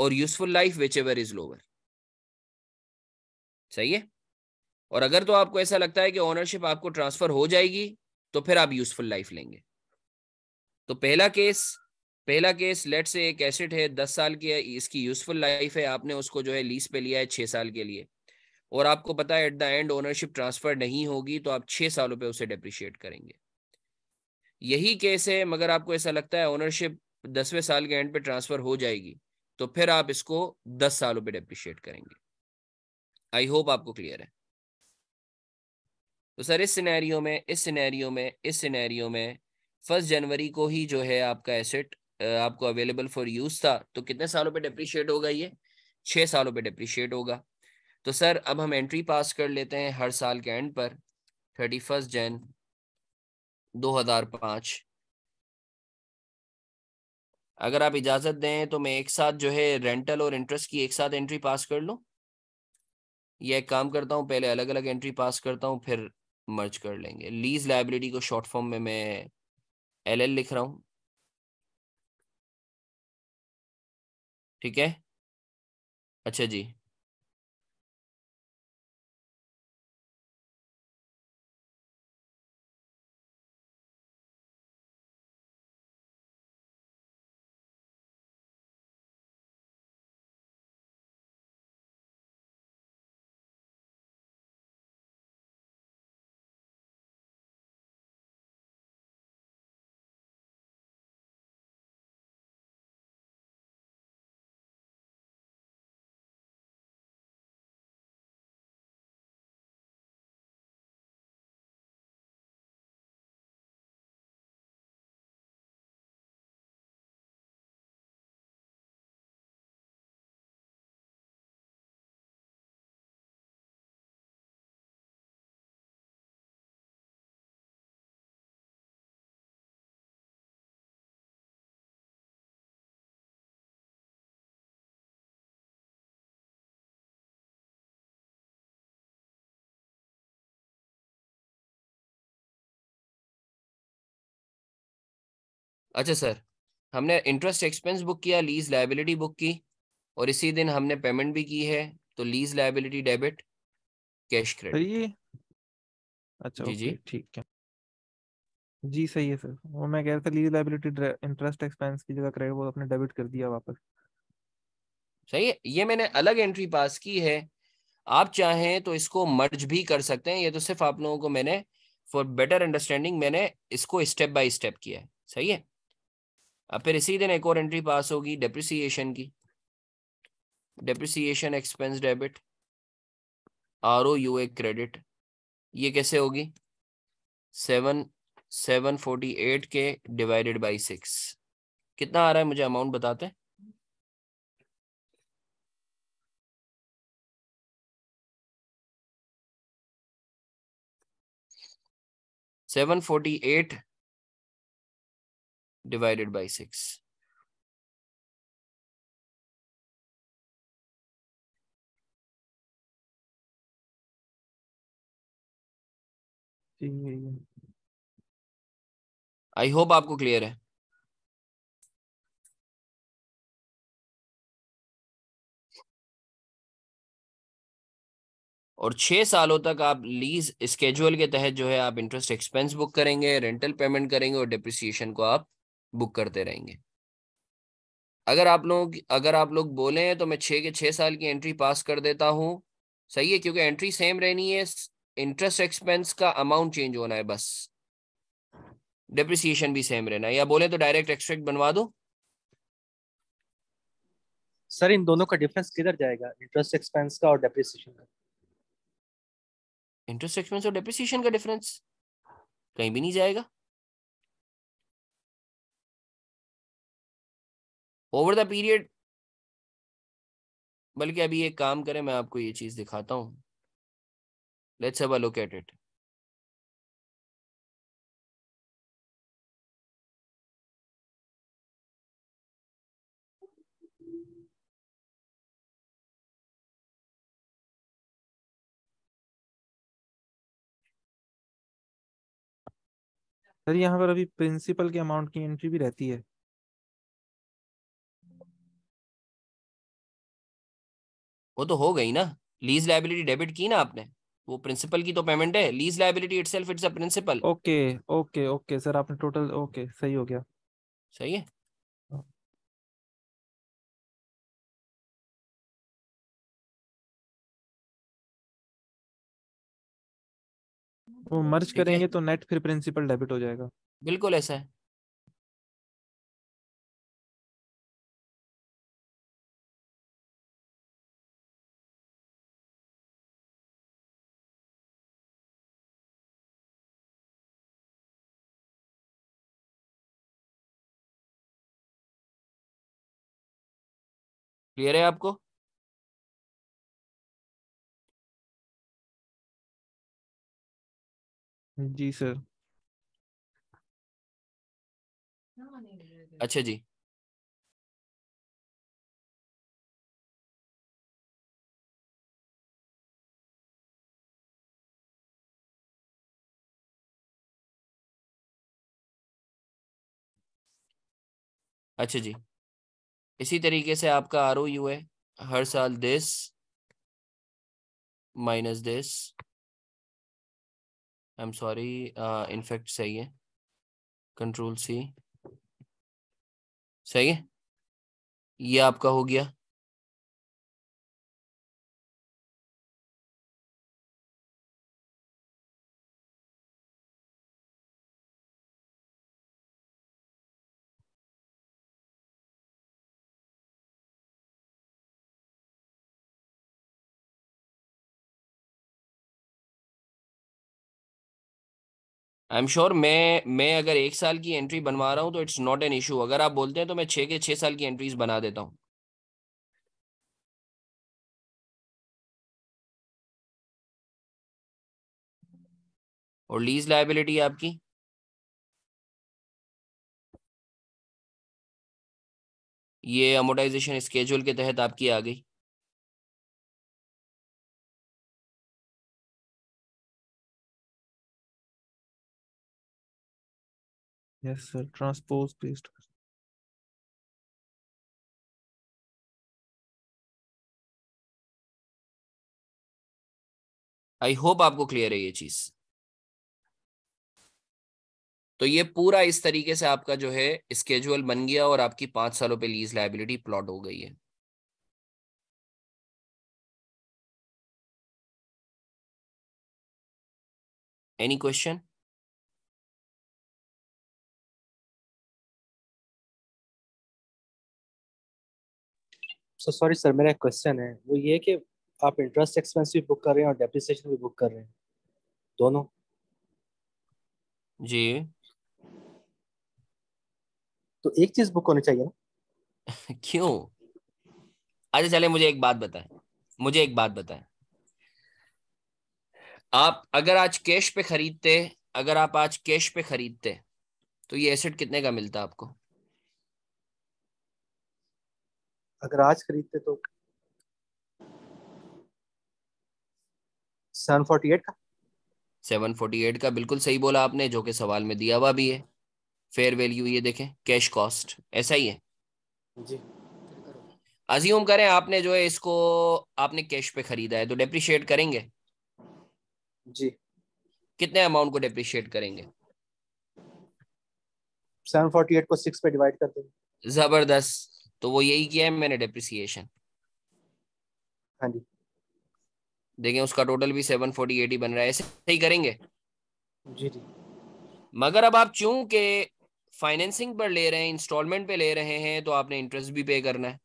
और useful life whichever is lower सही है और अगर तो आपको ऐसा लगता है कि ओनरशिप आपको ट्रांसफर हो जाएगी तो फिर आप यूजफुल लाइफ लेंगे तो पहला केस पहला केस लेट से एक एसेट है दस साल की है इसकी यूजफुल लाइफ है आपने उसको जो है लीज पे लिया है छह साल के लिए और आपको पता है at the end ownership transfer नहीं होगी तो आप छह सालों पे उसे डेप्रिशिएट करेंगे यही केस है मगर आपको ऐसा लगता है ओनरशिप दसवें साल के एंड पे ट्रांसफर हो जाएगी तो फिर आप इसको दस सालों पे डेप्रिशिएट करेंगे आई होप आपको क्लियर है तो सर इस सिनेरियो में इस सिनेरियो में इस सिनेरियो में फर्स्ट जनवरी को ही जो है आपका एसेट आपको अवेलेबल फॉर यूज था तो कितने सालों पे डेप्रिशिएट होगा ये छह सालों पे डेप्रिशिएट होगा तो सर अब हम एंट्री पास कर लेते हैं हर साल के एंड पर थर्टी फर्स्ट जैन 2005 अगर आप इजाजत दें तो मैं एक साथ जो है रेंटल और इंटरेस्ट की एक साथ एंट्री पास कर लूँ या एक काम करता हूँ पहले अलग अलग एंट्री पास करता हूँ फिर मर्ज कर लेंगे लीज लाइबिलिटी को शॉर्ट फॉर्म में मैं एल एल लिख रहा हूँ ठीक है अच्छा जी अच्छा सर हमने इंटरेस्ट एक्सपेंस बुक किया लीज लाइबिलिटी बुक की और इसी दिन हमने पेमेंट भी की है तो lease liability debit cash credit अच्छा जी जी ठीक है जी सही है सर वो मैं कह रहा था लीज लाइबिलिटी इंटरेस्ट एक्सपेंस की जगह क्रेडिट वो अपने डेबिट कर दिया वापस सही है ये मैंने अलग एंट्री पास की है आप चाहें तो इसको मर्ज भी कर सकते हैं ये तो सिर्फ आप लोगों को मैंने फॉर बेटर अंडरस्टैंडिंग मैंने इसको स्टेप बाय स्टेप किया है सही है फिर इसी दिन एक और एंट्री पास होगी डेप्रिसिएशन की depreciation expense debit R O U A credit ये कैसे होगी सेवन सेवन फोर्टी एट के डिवाइडेड बाई सिक्स कितना आ रहा है मुझे अमाउंट बताते हैं सेवन फोर्टी एट divided by 6. आई होप आपको क्लियर है और छह सालों तक आप लीज स्केजुअल के तहत जो है आप इंटरेस्ट एक्सपेंस बुक करेंगे रेंटल पेमेंट करेंगे और डिप्रिसिएशन को आप बुक करते रहेंगे अगर आप लोग अगर आप लोग बोले तो मैं छः के छः साल की एंट्री पास कर देता हूँ सही है क्योंकि एंट्री सेम रहनी है इंटरेस्ट एक्सपेंस का अमाउंट चेंज होना है बस डिप्रिसिएशन भी सेम रहना है या बोले तो डायरेक्ट एक्सट्रैक्ट बनवा दो सर इन दोनों का डिफरेंस किधर जाएगा इंटरेस्ट एक्सपेंस का और डेप्रिसिएशन का इंटरेस्ट एक्सपेंस और डेप्रिसिएशन का डिफरेंस कहीं भी नहीं जाएगा ओवर द पीरियड बल्कि अभी एक काम करें मैं आपको ये चीज दिखाता हूं let's have a look at it sir यहाँ पर अभी प्रिंसिपल के अमाउंट की एंट्री भी रहती है वो तो हो गई ना लीज लाइबिलिटी डेबिट की ना आपने वो प्रिंसिपल की तो पेमेंट है lease liability it's it's a principal okay okay okay sir आपने टोटल ओके सही हो गया सही है वो मर्ज करेंगे तो नेट फिर प्रिंसिपल डेबिट हो जाएगा बिल्कुल ऐसा है क्लियर है आपको जी सर अच्छा जी अच्छा जी इसी तरीके से आपका आर ओ यू है हर साल this minus this I am sorry in fact सही है कंट्रोल सी सही है ये आपका हो गया आई एम श्योर मैं मैं अगर एक साल की एंट्री बनवा रहा हूँ तो इट्स नॉट एन इशू अगर आप बोलते हैं तो मैं छः के छः साल की एंट्रीज बना देता हूँ और लीज लाइबिलिटी आपकी ये अमोटाइजेशन स्केजूल के तहत आपकी आ गई yes sir transpose paste I hope आपको क्लियर है ये चीज तो ये पूरा इस तरीके से आपका जो है स्केजुअल बन गया और आपकी पांच सालों पे लीज लाइबिलिटी प्लॉट हो गई है any question so sorry sir मेरा क्वेश्चन है वो ये कि आप इंटरेस्ट एक्सपेंस भी बुक कर रहे हैं और डेप्रिसिएशन भी बुक कर रहे हैं दोनों जी तो एक चीज बुक होनी चाहिए ना क्यों अच्छा चले मुझे एक बात बताए मुझे एक बात बताए आप अगर आज कैश पे खरीदते अगर आप आज कैश पे खरीदते तो ये एसेट कितने का मिलता आपको अगर आज खरीदते तो सेवन फोर्टी एट का सेवन फोर्टी एट का बिल्कुल सही बोला आपने जो कि सवाल में दिया हुआ भी है फेयर वैल्यू ये देखें कैश कॉस्ट ऐसा ही है जी अज्यूम करें आपने जो है इसको आपने कैश पे खरीदा है तो डेप्रिशिएट करेंगे जी कितने अमाउंट को डेप्रिशिएट करेंगे 748 को 6 पे डिवाइड कर देंगे जबरदस्त तो वो यही किया है मैंने डेप्रिसिएशन हाँ जी देखें उसका टोटल भी सेवन फोर्टी एट ही बन रहा है ऐसे ही करेंगे जी जी मगर अब आप चूंकि फाइनेंसिंग पर ले रहे हैं इंस्टॉलमेंट पे ले रहे हैं तो आपने इंटरेस्ट भी पे करना है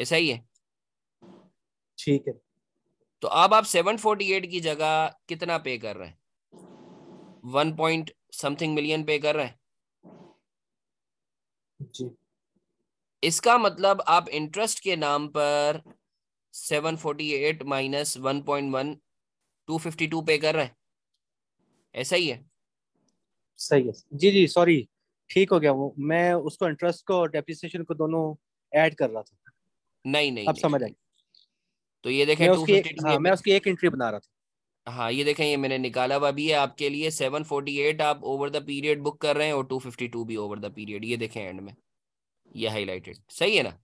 ऐसा ही है ठीक है तो अब आप सेवन फोर्टी एट की जगह कितना पे कर रहे हैं वन पॉइंट समथिंग मिलियन पे कर रहे हैं जी इसका मतलब आप इंटरेस्ट के नाम पर 748 माइनस 1.1 252 पे कर रहे हैं ऐसा ही है सही है जी जी सॉरी ठीक हो गया वो मैं उसको इंटरेस्ट को डेप्रिसिएशन को दोनों ऐड कर रहा था नहीं नहीं अब नहीं, समझ आई तो ये देखें मैं उसकी, हाँ, मैं उसकी एक एंट्री बना रहा था हाँ ये देखें ये मैंने निकाला हुआ भी है आपके लिए सेवन फोर्टी एट आप ओवर द पीरियड बुक कर रहे हैं और टू फिफ्टी टू भी ओवर द पीरियड ये देखें एंड में ये हाईलाइटेड सही है ना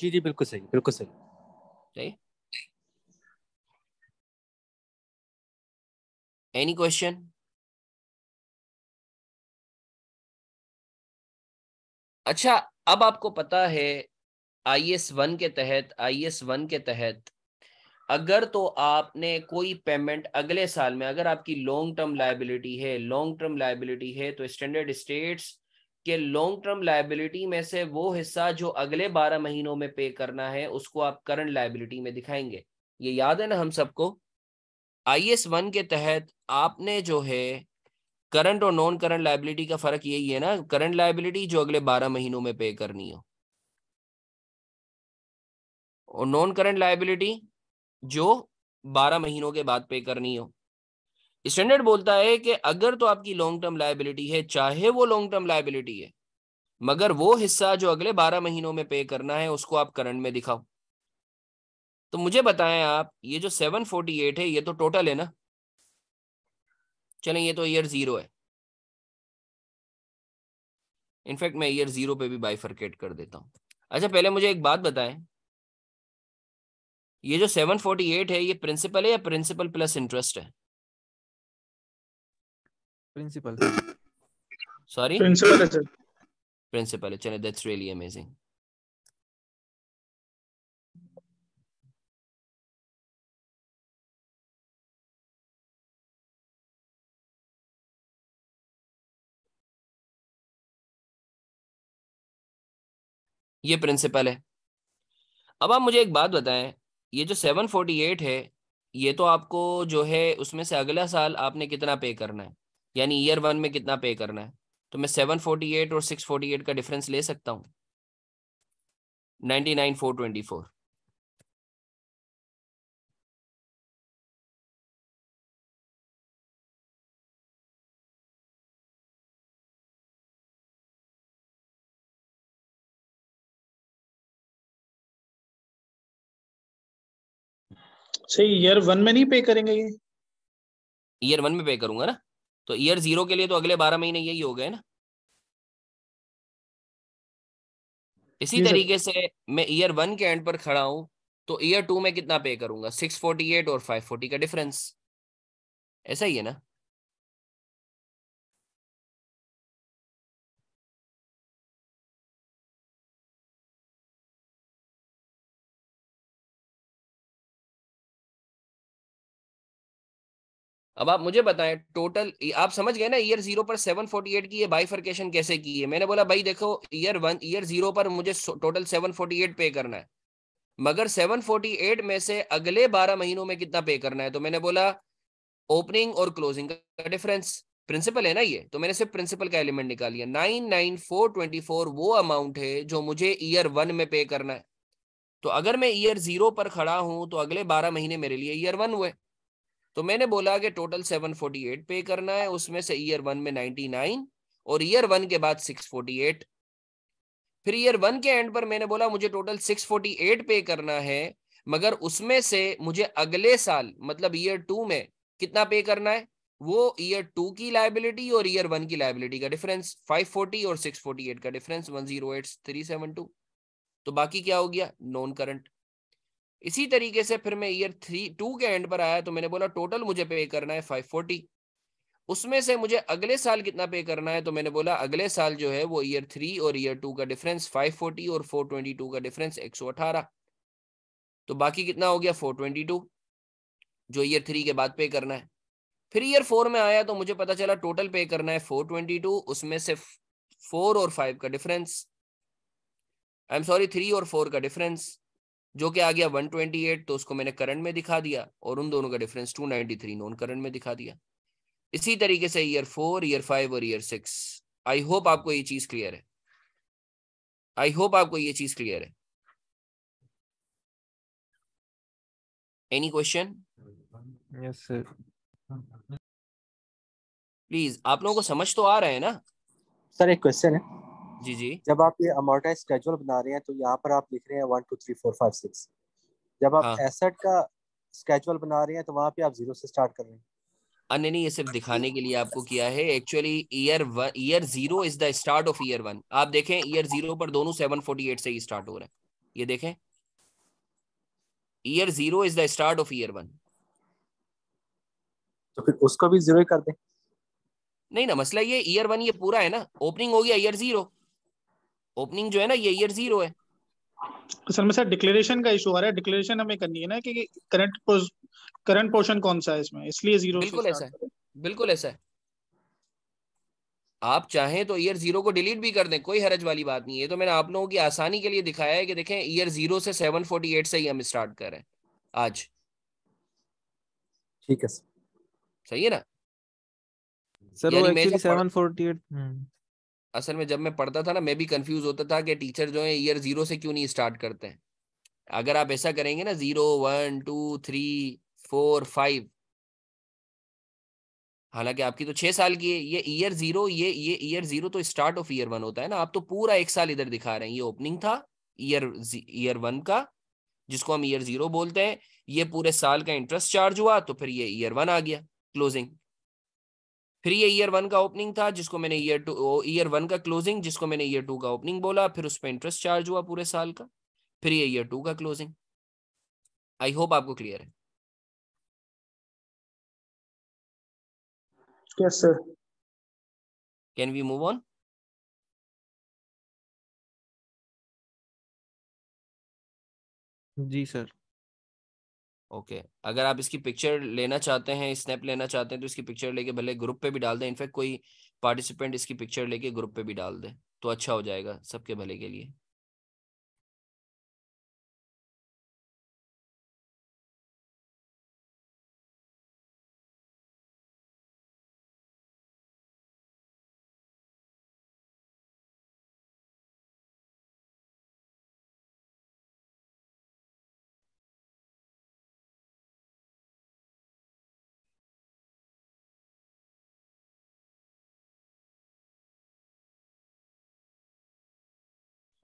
जी जी बिल्कुल सही बिल्कुल सही सही एनी क्वेश्चन अच्छा अब आपको पता है आई एस वन के तहत आई एस वन के तहत अगर तो आपने कोई पेमेंट अगले साल में अगर आपकी लॉन्ग टर्म लाइबिलिटी है लॉन्ग टर्म लाइबिलिटी है तो स्टैंडर्ड स्टेट्स के लॉन्ग टर्म लाइबिलिटी में से वो हिस्सा जो अगले बारह महीनों में पे करना है उसको आप करंट लाइबिलिटी में दिखाएंगे ये याद है ना हम सबको आई एस वन के तहत आपने जो है करंट और नॉन करंट लाइबिलिटी का फर्क यही है ना करंट लाइबिलिटी जो अगले बारह महीनों में पे करनी हो और नॉन करंट लाइबिलिटी जो बारह महीनों के बाद पे करनी हो स्टैंडर्ड बोलता है कि अगर तो आपकी लॉन्ग टर्म लाइबिलिटी है चाहे वो लॉन्ग टर्म लाइबिलिटी है मगर वो हिस्सा जो अगले बारह महीनों में पे करना है उसको आप करंट में दिखाओ तो मुझे बताएं आप ये जो सेवन फोर्टी एट है ये तो टोटल है ना चलें ये तो ईयर जीरो है इनफैक्ट मैं ईयर जीरो पे भी बाईफर्केट कर देता हूं अच्छा पहले मुझे एक बात बताएं ये जो 748 है ये प्रिंसिपल है या प्रिंसिपल प्लस इंटरेस्ट है प्रिंसिपल सॉरी प्रिंसिपल है प्रिंसिपल है चलिए दैट्स रियली अमेजिंग ये प्रिंसिपल है अब आप मुझे एक बात बताएं ये जो सेवन फोर्टी एट है ये तो आपको जो है उसमें से अगला साल आपने कितना पे करना है यानी ईयर वन में कितना पे करना है तो मैं सेवन फोर्टी एट और सिक्स फोर्टी एट का डिफरेंस ले सकता हूँ ninety nine four twenty four सही ईयर वन में नहीं पे करेंगे ये ईयर वन में पे करूंगा ना तो ईयर जीरो के लिए तो अगले बारह महीने यही हो गए ना इसी तरीके से मैं ईयर वन के एंड पर खड़ा हूं तो ईयर टू में कितना पे करूंगा सिक्स फोर्टी एट और फाइव फोर्टी का डिफरेंस ऐसा ही है ना अब आप मुझे बताएं टोटल आप समझ गए ना ईयर जीरो पर 748 की ये बाइफर्केशन कैसे की है मैंने बोला भाई देखो ईयर वन ईयर जीरो पर मुझे टोटल 748 पे करना है मगर 748 में से अगले 12 महीनों में कितना पे करना है तो मैंने बोला ओपनिंग और क्लोजिंग का डिफरेंस प्रिंसिपल है ना ये तो मैंने सिर्फ प्रिंसिपल का एलिमेंट निकाल लिया nine nine four twenty four वो अमाउंट है जो मुझे ईयर वन में पे करना है तो अगर मैं ईयर जीरो पर खड़ा हूं तो अगले बारह महीने मेरे लिए ईयर वन हुए तो मैंने बोला कि टोटल 748 पे करना है उसमें से ईयर वन में 99 और ईयर वन के बाद 648 फिर ईयर वन के एंड पर मैंने बोला मुझे टोटल 648 पे करना है मगर उसमें से मुझे अगले साल मतलब ईयर टू में कितना पे करना है वो ईयर टू की लाइबिलिटी और ईयर वन की लाइबिलिटी का डिफरेंस 540 और 648 का डिफरेंस 108372 तो बाकी क्या हो गया नॉन करंट इसी तरीके से फिर मैं ईयर थ्री टू के एंड पर आया तो मैंने बोला टोटल मुझे पे करना है फाइव फोर्टी उसमें से मुझे अगले साल कितना पे करना है तो मैंने बोला अगले साल जो है वो ईयर थ्री और ईयर टू का डिफरेंस फाइव फोर्टी और फोर ट्वेंटी टू का डिफरेंस एक सौ अठारह तो बाकी कितना हो गया फोर ट्वेंटी टू जो ईयर थ्री के बाद पे करना है फिर ईयर फोर में आया तो मुझे पता चला टोटल पे करना है फोर ट्वेंटी टू उसमें से फोर और फाइव का difference I am sorry three और फोर का डिफरेंस जो कि आ गया 128 तो उसको मैंने करंट में दिखा दिया और उन दोनों का डिफरेंस 293 नॉन करंट में दिखा दिया इसी तरीके से ईयर फोर ईयर फाइव और ईयर सिक्स आई होप आपको ये चीज क्लियर है आई होप आपको ये चीज क्लियर है एनी क्वेश्चन यस प्लीज आप लोगों को समझ तो आ रहा है ना सर एक क्वेश्चन है जी जी जब आप ये अमोर्टाइज स्केड्यूल बना रहे हैं तो यहाँ पर आप लिख रहे हैं one two three four five six जब आप हाँ. एसेट का स्केड्यूल बना रहे हैं तो वहाँ पे आप जीरो से स्टार्ट कर रहे हैं अन्य नहीं ये सिर्फ दिखाने के लिए आपको किया है actually year one year zero is the start of year one आप देखें ईयर जीरो पर दोनों सेवन फोर्टी एट से ही स्टार्ट हो रहा है ये देखें year zero is the start of year one तो फिर उसको भी जीरो कर दें नहीं ना मसला ये ईयर वन ये पूरा है ना ओपनिंग हो गया ईयर जीरो ओपनिंग जो है ना ये ईयर जीरो है सर में सर डिक्लेरेशन का इशू आ रहा है डिक्लेरेशन हमें करनी है ना कि करंट करंट पोर्शन कौन सा है इसमें इसलिए जीरो बिल्कुल ऐसा है बिल्कुल ऐसा है आप चाहें तो ईयर जीरो को डिलीट भी कर दें कोई हरज वाली बात नहीं है तो मैंने आप लोगों की आसानी के लिए दिखाया है कि देखें ईयर जीरो से सेवन फोर्टी एट से ही हम स्टार्ट कर रहे हैं आज ठीक है सही है ना सर वो एक्चुअली सेवन फोर्टी एट असल में जब मैं पढ़ता था ना मैं भी कंफ्यूज होता था कि टीचर जो है ईयर जीरो से क्यों नहीं स्टार्ट करते हैं अगर आप ऐसा करेंगे ना zero one two three four five हालांकि आपकी तो छह साल की है ये ईयर जीरो ये ये ईयर जीरो तो स्टार्ट ऑफ ईयर वन होता है ना आप तो पूरा एक साल इधर दिखा रहे हैं ये ओपनिंग था ईयर ईयर वन का जिसको हम ईयर जीरो बोलते हैं ये पूरे साल का इंटरेस्ट चार्ज हुआ तो फिर ये ईयर वन आ गया क्लोजिंग फिर ये ईयर वन का ओपनिंग था जिसको मैंने ईयर टू ईयर वन का क्लोजिंग जिसको मैंने ईयर टू का ओपनिंग बोला फिर उस पर इंटरेस्ट चार्ज हुआ पूरे साल का फिर ये ईयर टू का क्लोजिंग आई होप आपको क्लियर है yes sir can we move on जी सर ओके okay. अगर आप इसकी पिक्चर लेना चाहते हैं स्नैप लेना चाहते हैं तो इसकी पिक्चर लेके भले ग्रुप पे भी डाल दें इनफैक्ट कोई पार्टिसिपेंट इसकी पिक्चर लेके ग्रुप पे भी डाल दे तो अच्छा हो जाएगा सबके भले के लिए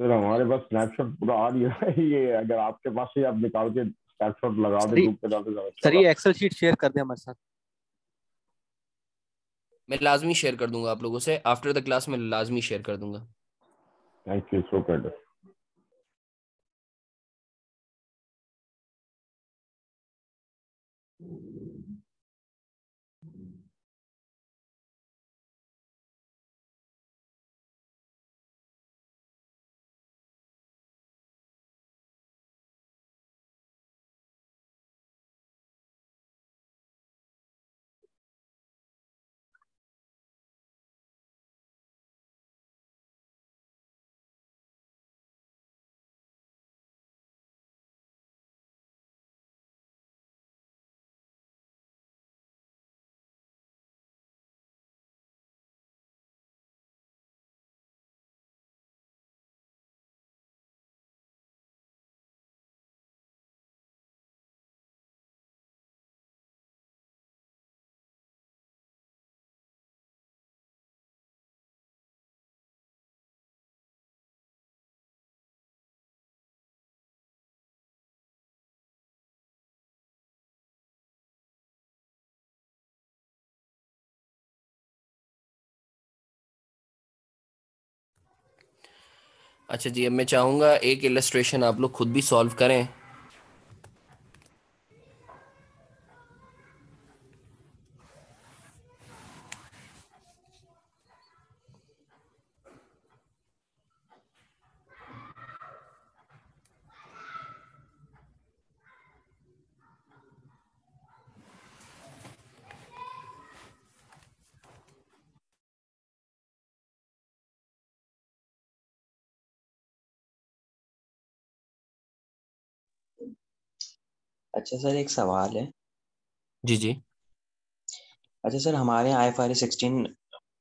सर हमारे पास स्नैपशॉट पूरा आ रही है ये अगर आपके पास ही आप निकाल के स्नैपशॉट लगा दें ग्रुप पे डाल दें सर ये एक्सेल शीट शेयर कर दें हमारे साथ मैं लाजमी शेयर कर दूंगा आप लोगों से आफ्टर द क्लास में लाजमी शेयर कर दूंगा थैंक यू सो मच अच्छा जी अब मैं चाहूँगा एक इलस्ट्रेशन आप लोग खुद भी सॉल्व करें अच्छा सर एक सवाल है जी जी अच्छा सर हमारे यहाँ आई सिक्सटीन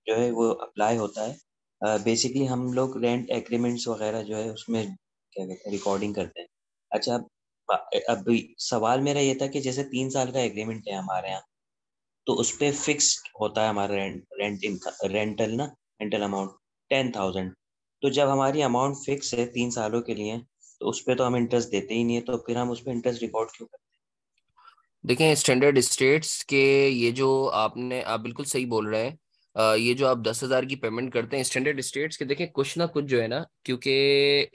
जो है वो अप्लाई होता है बेसिकली हम लोग रेंट एग्रीमेंट्स वगैरह जो है उसमें क्या कहते हैं रिकॉर्डिंग करते हैं अच्छा अब सवाल मेरा ये था कि जैसे तीन साल का एग्रीमेंट है हमारे यहाँ तो उस पर फिक्स होता है हमारा रेंट रेंट इनका रेंटल ना रेंटल अमाउंट टेन थाउजेंड तो जब हमारी अमाउंट फिक्स है तीन सालों के लिए तो उस पर तो हम इंटरेस्ट देते ही नहीं है तो फिर हम उस पर इंटरेस्ट रिकॉर्ड क्यों करते हैं देखें स्टैंडर्ड स्टेट्स के ये जो आपने आप बिल्कुल सही बोल रहे हैं ये जो आप दस हज़ार की पेमेंट करते हैं स्टैंडर्ड स्टेट्स के देखें कुछ ना कुछ जो है ना क्योंकि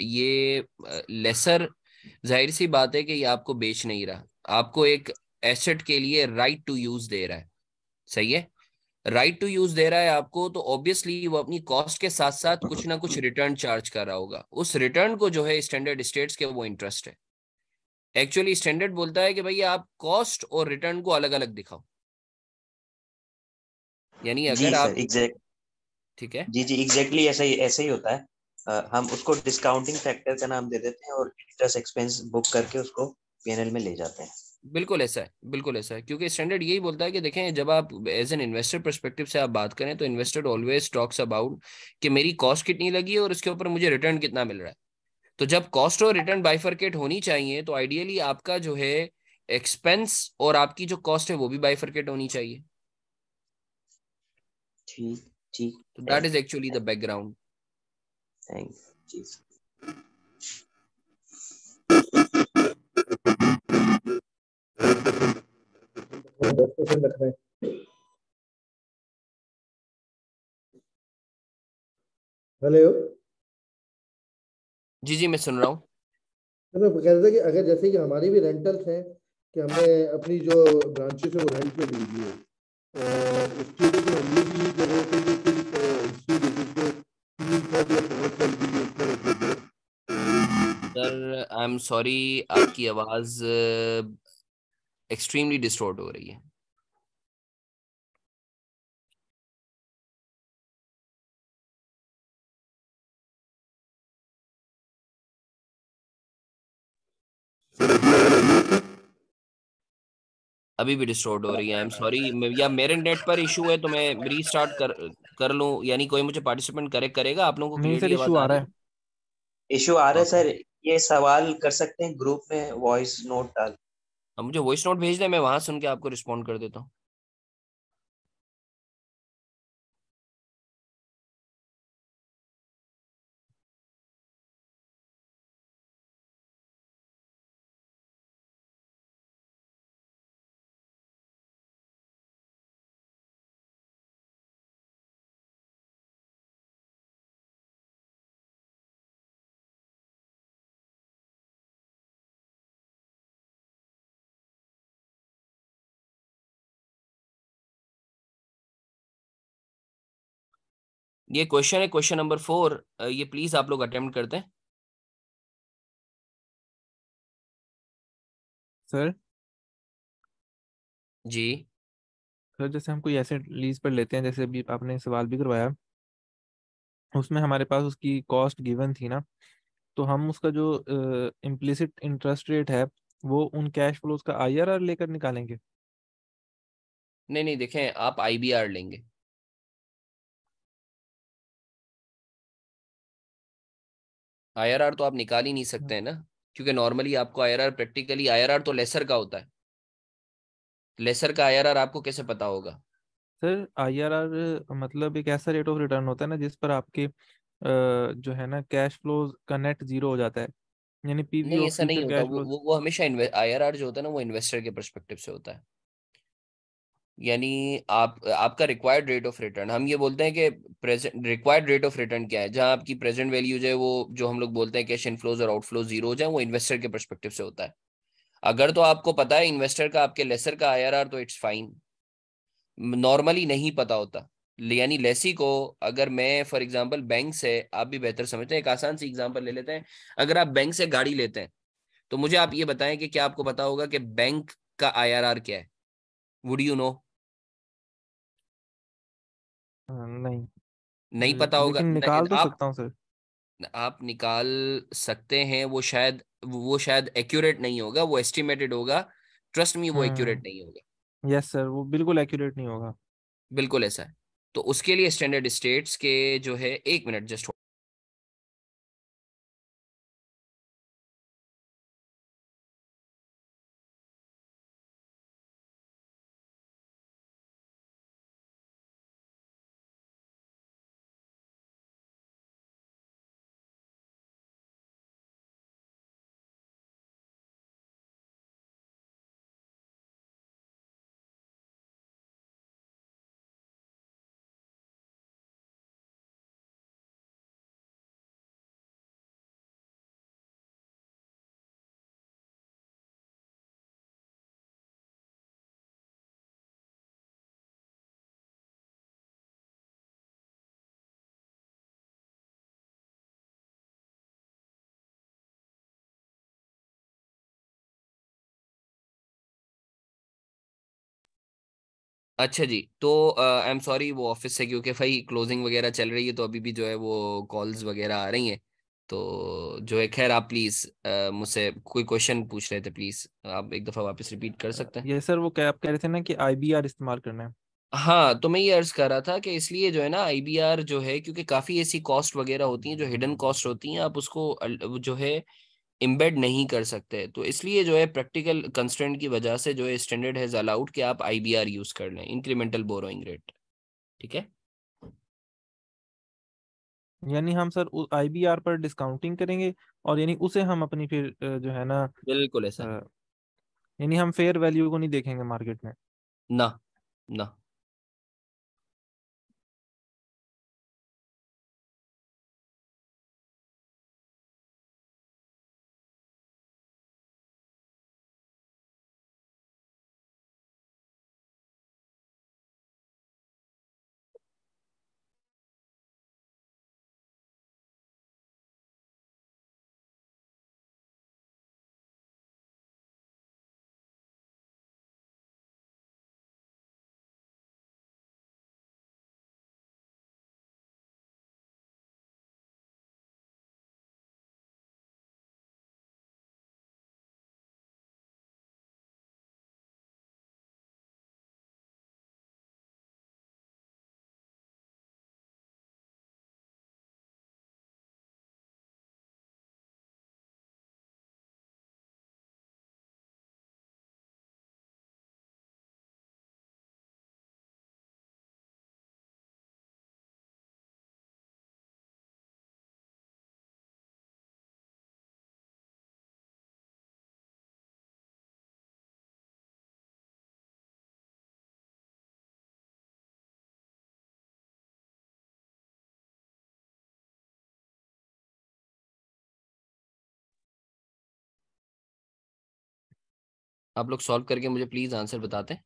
ये लेसर जाहिर सी बात है कि ये आपको बेच नहीं रहा आपको एक एसेट के लिए राइट टू यूज दे रहा है सही है राइट टू यूज दे रहा है आपको तो ऑब्वियसली वो अपनी कॉस्ट के साथ साथ कुछ ना कुछ रिटर्न चार्ज कर रहा होगा उस रिटर्न को जो है स्टैंडर्ड स्टेट्स के वो इंटरेस्ट है एक्चुअली स्टैंडर्ड बोलता है कि भाई आप कॉस्ट और रिटर्न को अलग अलग दिखाओ यानी अगर आप एग्जैक्ट ठीक है जी जी एग्जैक्टली ऐसा ही ऐसा ही होता है आ, हम उसको डिस्काउंटिंग फैक्टर का नाम दे देते हैं और इंटरेस्ट एक्सपेंस बुक करके उसको पीएनएल में ले जाते हैं बिल्कुल ऐसा है बिल्कुल ऐसा है क्योंकि स्टैंडर्ड यही बोलता है कि देखें जब आप एज एन इन्वेस्टर परस्पेक्टिव से आप बात करें तो इन्वेस्टर ऑलवेज टॉक्स अबाउट कि मेरी कॉस्ट कितनी लगी है और उसके ऊपर मुझे रिटर्न कितना मिल रहा है तो जब कॉस्ट और रिटर्न बाइफर्केट होनी चाहिए तो आइडियली आपका जो है एक्सपेंस और आपकी जो कॉस्ट है वो भी बाइफर्केट होनी चाहिए ठीक ठीक तो that is actually the background hello जी जी मैं सुन रहा हूँ मैं तो कह रहा था कि अगर जैसे कि हमारी भी रेंटल्स हैं कि हमने अपनी जो ब्रांचेस है वो रेंट पे दी है तो हमने भी इसकी तीन साल या पाँच साल के लिए उसका सर आई एम सॉरी आपकी आवाज़ एक्सट्रीमली डिस्टॉर्ट हो रही है अभी भी डिस्टोर्ड हो रही है आई एम सॉरी या मेरे नेट पर इशू है तो मैं रीस्टार्ट कर कर लूं यानी कोई मुझे पार्टिसिपेंट करेक्ट करेगा आप लोगों को इशू आ रहा है इशू आ रहा है सर ये सवाल कर सकते हैं ग्रुप में वॉइस नोट डाल मुझे वॉइस नोट भेज दे मैं वहां सुन के आपको रिस्पॉन्ड कर देता हूँ ये क्वेश्चन है क्वेश्चन नंबर फोर ये प्लीज आप लोग अटेम्प्ट करते हैं सर जी सर जैसे हम कोई ऐसे लीज पर लेते हैं जैसे अभी आपने सवाल भी करवाया उसमें हमारे पास उसकी कॉस्ट गिवन थी ना तो हम उसका जो इम्प्लिसिट इंटरेस्ट रेट है वो उन कैश फ्लोज का आईआरआर लेकर निकालेंगे नहीं नहीं देखें आप आईबीआर लेंगे आईआरआर तो आप निकाल ही नहीं हाँ। सकते हैं ना क्योंकि नॉर्मली आपको आईआरआर प्रैक्टिकली आईआरआर तो लेसर का होता है लेसर का आईआरआर आपको कैसे पता होगा सर आईआरआर मतलब एक ऐसा रेट ऑफ रिटर्न होता है ना जिस पर आपके जो है ना कैश फ्लो का नेट जीरो हो जाता है यानी पीवी नहीं ऐसा नहीं होता वो, वो, हमेशा आईआरआर जो होता है ना वो इन्वेस्टर के परस्पेक्टिव से होता है यानी आप आपका रिक्वायर्ड रेट ऑफ रिटर्न हम ये बोलते हैं कि present required rate of return क्या है जहां आपकी प्रेजेंट वैल्यू जो है वो जो हम लोग बोलते हैं कैश इनफ्लोज और आउटफ्लो जीरो हो जाए वो इन्वेस्टर के परस्पेक्टिव से होता है अगर तो आपको पता है इन्वेस्टर का आपके लेसर का आई तो इट्स फाइन नॉर्मली नहीं पता होता यानी लेसी को अगर मैं फॉर एग्जाम्पल बैंक से आप भी बेहतर समझते हैं एक आसान सी एग्जाम्पल ले लेते हैं अगर आप बैंक से गाड़ी लेते हैं तो मुझे आप ये बताएं कि क्या आपको पता होगा कि बैंक का आई क्या है वुड यू नो हाँ, नहीं नहीं हम्म, पता होगा निकाल तो सकता हूं सर आप निकाल सकते हैं वो शायद वो शायद एक्यूरेट नहीं होगा वो एस्टिमेटेड होगा ट्रस्ट मी वो एक्यूरेट हम्म। नहीं होगा यस सर वो बिल्कुल एक्यूरेट नहीं होगा बिल्कुल ऐसा है तो उसके लिए स्टैंडर्ड स्टेट्स के जो है एक मिनट जस्ट अच्छा जी तो आई एम सॉरी वो ऑफिस से क्योंकि भाई क्लोजिंग वगैरह चल रही है तो अभी भी जो है वो कॉल्स वगैरह आ रही हैं तो जो है खैर आप प्लीज मुझसे कोई क्वेश्चन पूछ रहे थे प्लीज आप एक दफा वापस रिपीट कर सकते हैं ये सर वो क्या आप कह रहे थे ना कि आईबीआर इस्तेमाल करना है हाँ तो मैं ये अर्ज कर रहा था कि इसलिए जो है ना आईबीआर जो है क्योंकि काफी ऐसी कॉस्ट वगैरह होती है जो हिडन कॉस्ट होती है आप उसको जो है इम्बेड नहीं कर सकते तो इसलिए जो है प्रैक्टिकल कंस्टेंट की वजह से जो है स्टैंडर्ड हैज अलाउड कि आप आईबीआर यूज कर लें इंक्रीमेंटल बोरोइंग रेट ठीक है यानी हम सर आईबीआर पर डिस्काउंटिंग करेंगे और यानी उसे हम अपनी फिर जो है ना बिल्कुल ऐसा यानी हम फेयर वैल्यू को नहीं देखेंगे मार्केट में ना ना आप लोग सॉल्व करके मुझे प्लीज आंसर बताते हैं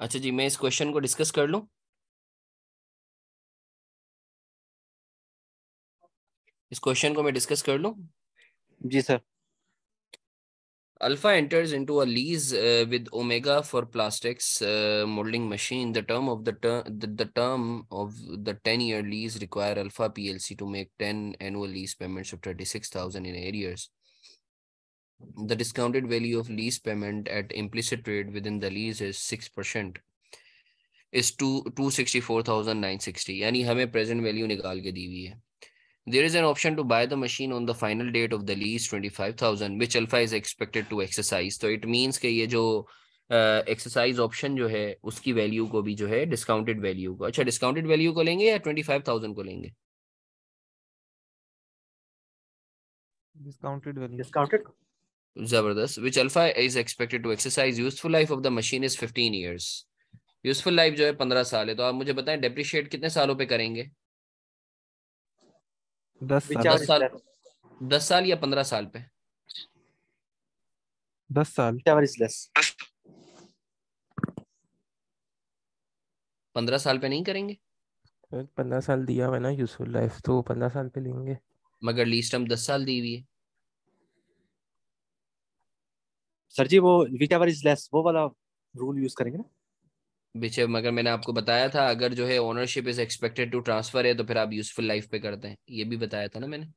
अच्छा जी मैं इस क्वेश्चन को डिस्कस कर लूं इस क्वेश्चन को मैं डिस्कस कर लूं जी sir alpha enters into a lease with omega for plastics moulding machine the term of the the term of the 10 year lease require alpha PLC to make 10 annual lease payments of 36000 in arrears the discounted value of lease payment at implicit rate within the lease is 6% is 2 264960 यानी हमें present value निकाल के दी हुई है there is an option to buy the machine on the final date of the lease 25000 which alpha is expected to exercise so it means कि ये जो exercise uh, option जो है उसकी value को भी जो है डिस्काउंटेड discounted को अच्छा डिस्काउंटेड वैल्यू को लेंगे या ट्वेंटी को लेंगे डिस्काउंटेड वैल्यू जबरदस्त which alpha is expected to exercise useful life of the machine is fifteen years useful life जो है पंद्रह साल है तो आप मुझे बताएं डेप्रिशिएट कितने सालों पे करेंगे दस साल 10 साल, दस साल या पंद्रह साल पे दस साल पंद्रह साल पे नहीं करेंगे पंद्रह साल दिया हुआ ना यूजफुल लाइफ तो पंद्रह साल पे लेंगे मगर लीस्ट हम दस साल दी हुई है सर जी वो विच एवर इज लेस वो वाला रूल यूज करेंगे ना विच मगर मैंने आपको बताया था अगर जो है ownership is expected to transfer है तो फिर आप यूजफुल लाइफ पे करते हैं ये भी बताया था ना मैंने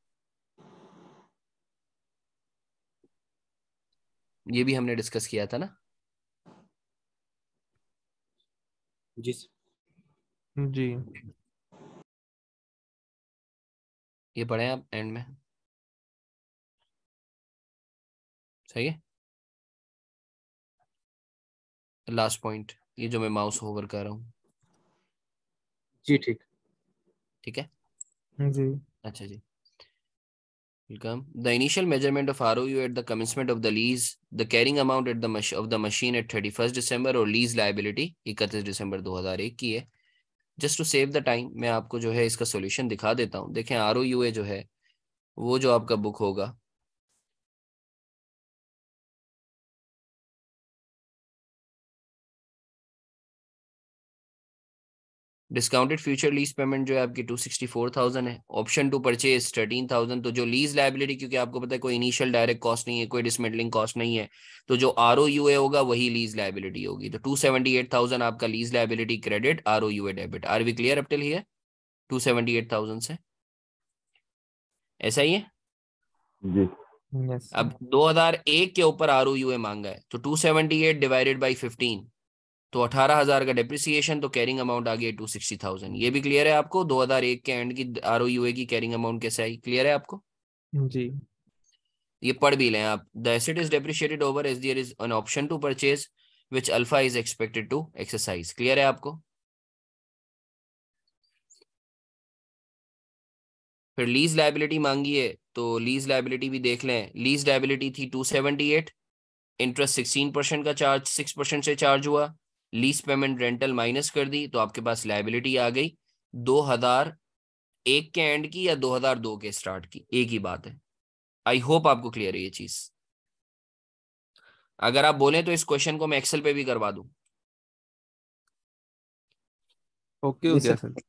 ये भी हमने डिस्कस किया था ना जी जी ये पढ़े आप एंड में सही है लास्ट पॉइंट ये जो मैं माउस होवर कर रहा हूँ जी ठीक ठीक है जी अच्छा जी welcome the initial measurement of R U at the commencement of the lease the carrying amount at the machine at thirty first December और लीज लाइबिलिटी इकतीस दिसंबर दो हजार एक की है just to save the time मैं आपको जो है इसका सोल्यूशन दिखा देता हूँ देखें आर ओ यू ए जो है वो जो आपका बुक होगा डिस्काउंटेड फ्यूचर लीज पेमेंट जो है आपकी टू सिक्सटी फोर थाउजेंड है option to purchase thirteen thousand तो जो लीज लाइबिलिटी क्योंकि आपको पता है कोई इनिशियल डायरेक्ट कॉस्ट नहीं है कोई डिसमेंटलिंग कॉस्ट नहीं है तो जो आर ओ यू ए होगा वही लीज लाइबिलिटी होगी तो टू सेवेंटी एट थाउजेंड आपका lease liability credit R O U A debit are we clear up till two seventy eight thousand से ऐसा ही है जी yes. अब 2001 के ऊपर आर ओ यू ए मांगा है तो two seventy eight divided by fifteen तो अठारह हजार का डेप्रिसिएशन तो कैरिंग अमाउंट आ गया टू सिक्सटी थाउजेंड ये भी क्लियर है आपको दो हजार एक के एंड की आर की कैरिंग अमाउंट कैसे आई क्लियर है आपको जी ये पढ़ भी लें आप the asset is depreciated over as there is an option to purchase which alpha is expected to exercise clear है आपको फिर लीज लाइबिलिटी मांगी है तो लीज लाइबिलिटी भी देख लें लीज लाइबिलिटी थी two seventy eight interest sixteen percent का चार्ज सिक्स परसेंट से चार्ज हुआ लीज पेमेंट रेंटल माइनस कर दी तो आपके पास लाइबिलिटी आ गई दो हजार एक के एंड की या दो हजार दो के स्टार्ट की एक ही बात है आई होप आपको क्लियर है ये चीज अगर आप बोले तो इस क्वेश्चन को मैं एक्सेल पे भी करवा दू ओके okay, okay, okay.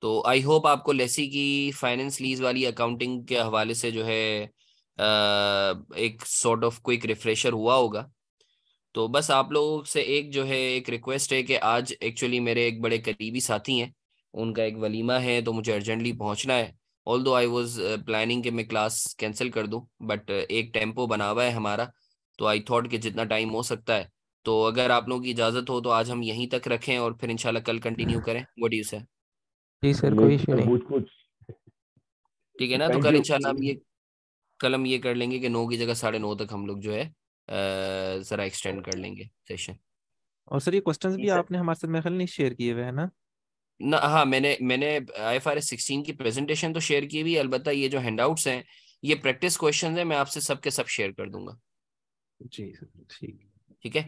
तो आई होप आपको लेसी की फाइनेंस लीज वाली अकाउंटिंग के हवाले से जो है एक सॉर्ट ऑफ क्विक रिफ्रेशर हुआ होगा तो बस आप लोगों से एक जो है एक रिक्वेस्ट है कि आज एक्चुअली मेरे एक बड़े करीबी साथी हैं उनका एक वलीमा है तो मुझे अर्जेंटली पहुंचना है ऑल दो आई वॉज प्लानिंग कि मैं क्लास कैंसिल कर दूं बट एक टेम्पो बना हुआ है हमारा तो आई थॉट कि जितना टाइम हो सकता है तो अगर आप लोगों की इजाज़त हो तो आज हम यहीं तक रखें और फिर इनशाला कल कंटिन्यू करें वट यू सर जी सर कोई इशू नहीं ठीक है ना तो कल इंशाल्लाह हम ये कलम ये कर लेंगे कि नौ की जगह साढ़े नौ तक हम लोग जो है जरा एक्सटेंड कर लेंगे सेशन और सर ये क्वेश्चंस भी आपने हमारे साथ मेरे नहीं शेयर किए हुए हैं ना ना हाँ मैंने मैंने I F R S sixteen की प्रेजेंटेशन तो शेयर की हुई अलबत्ता ये जो हैंड आउट्स हैं ये प्रैक्टिस क्वेश्चन है मैं आपसे सबके सब शेयर कर दूंगा जी ठीक ठीक है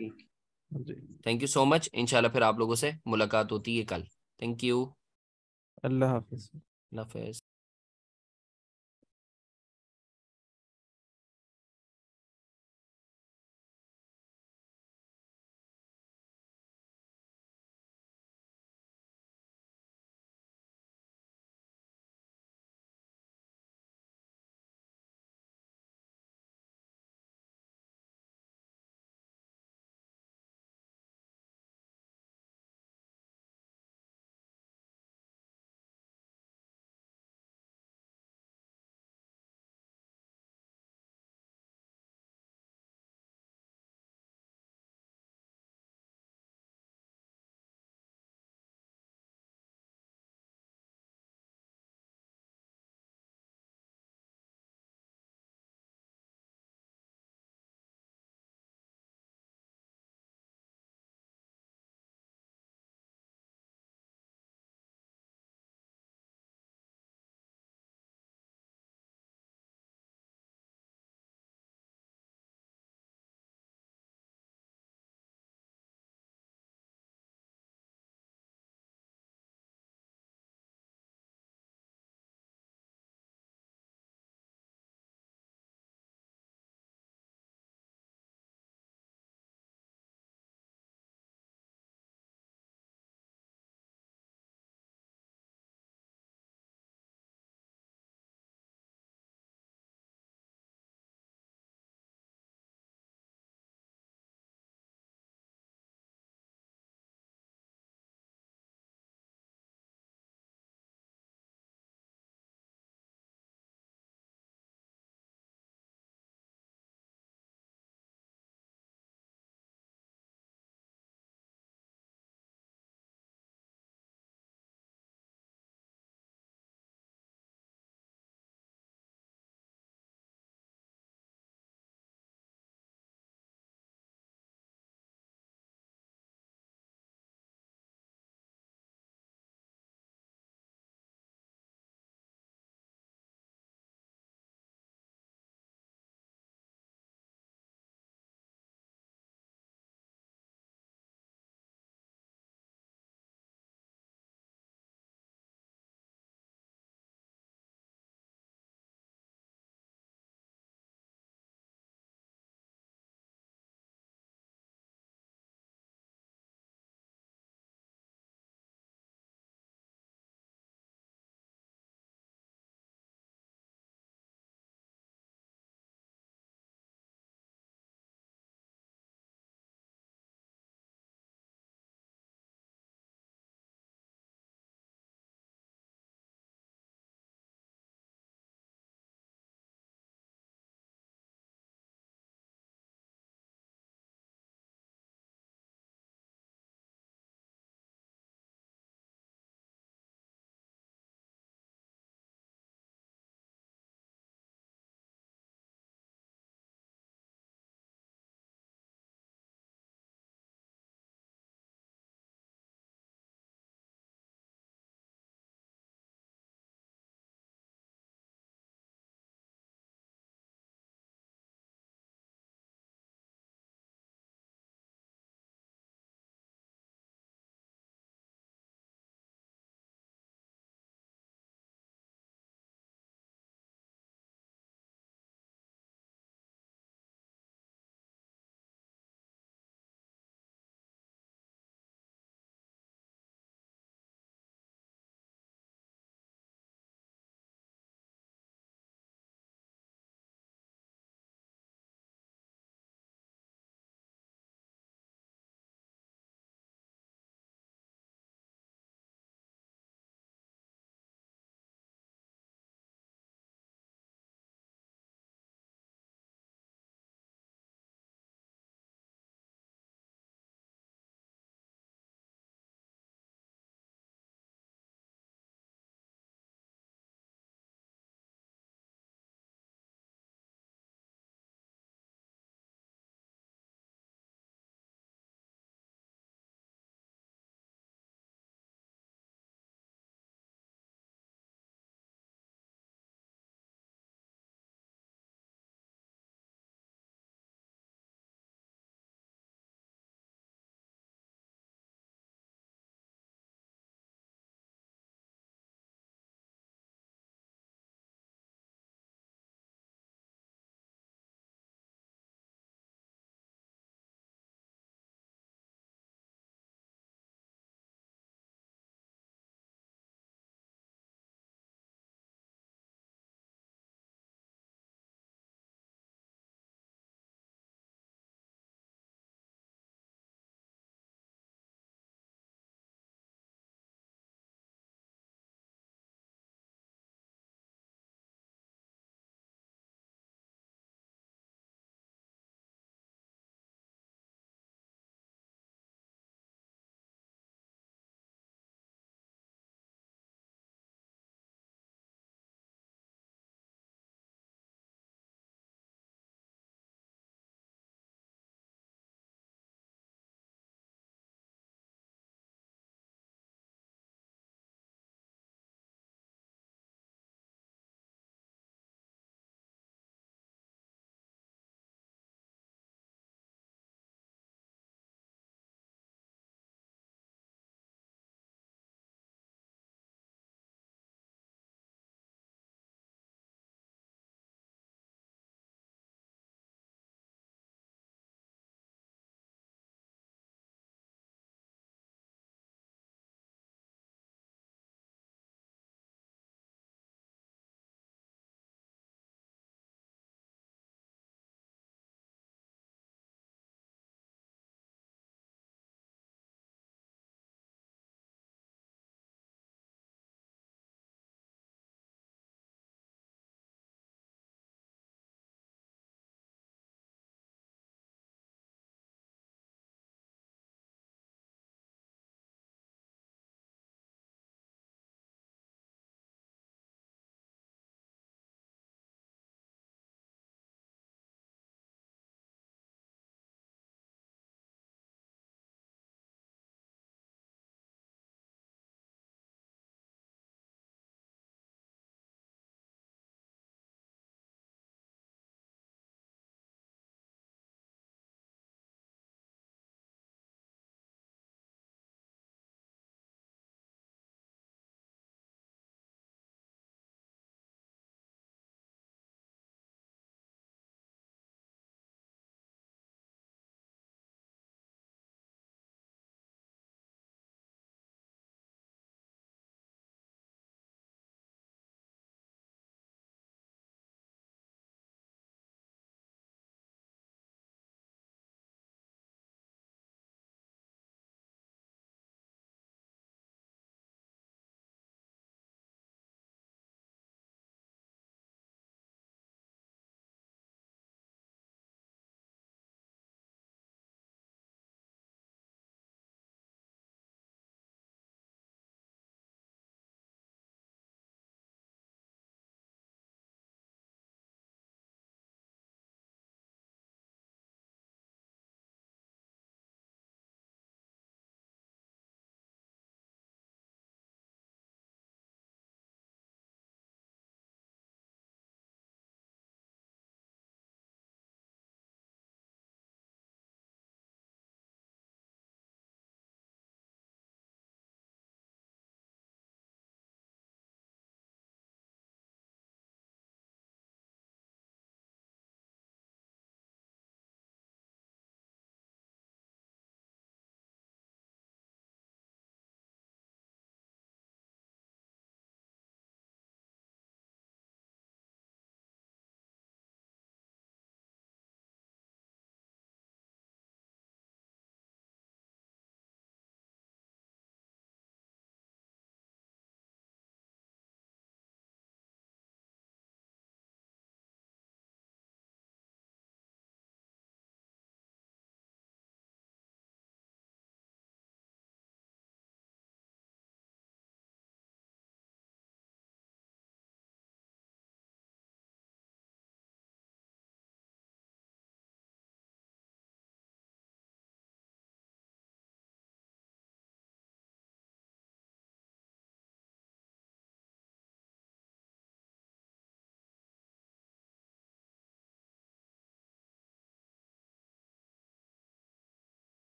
थैंक यू सो मच इनशाला फिर आप लोगों से मुलाकात होती है कल thank you Allah Hafiz Allah Hafiz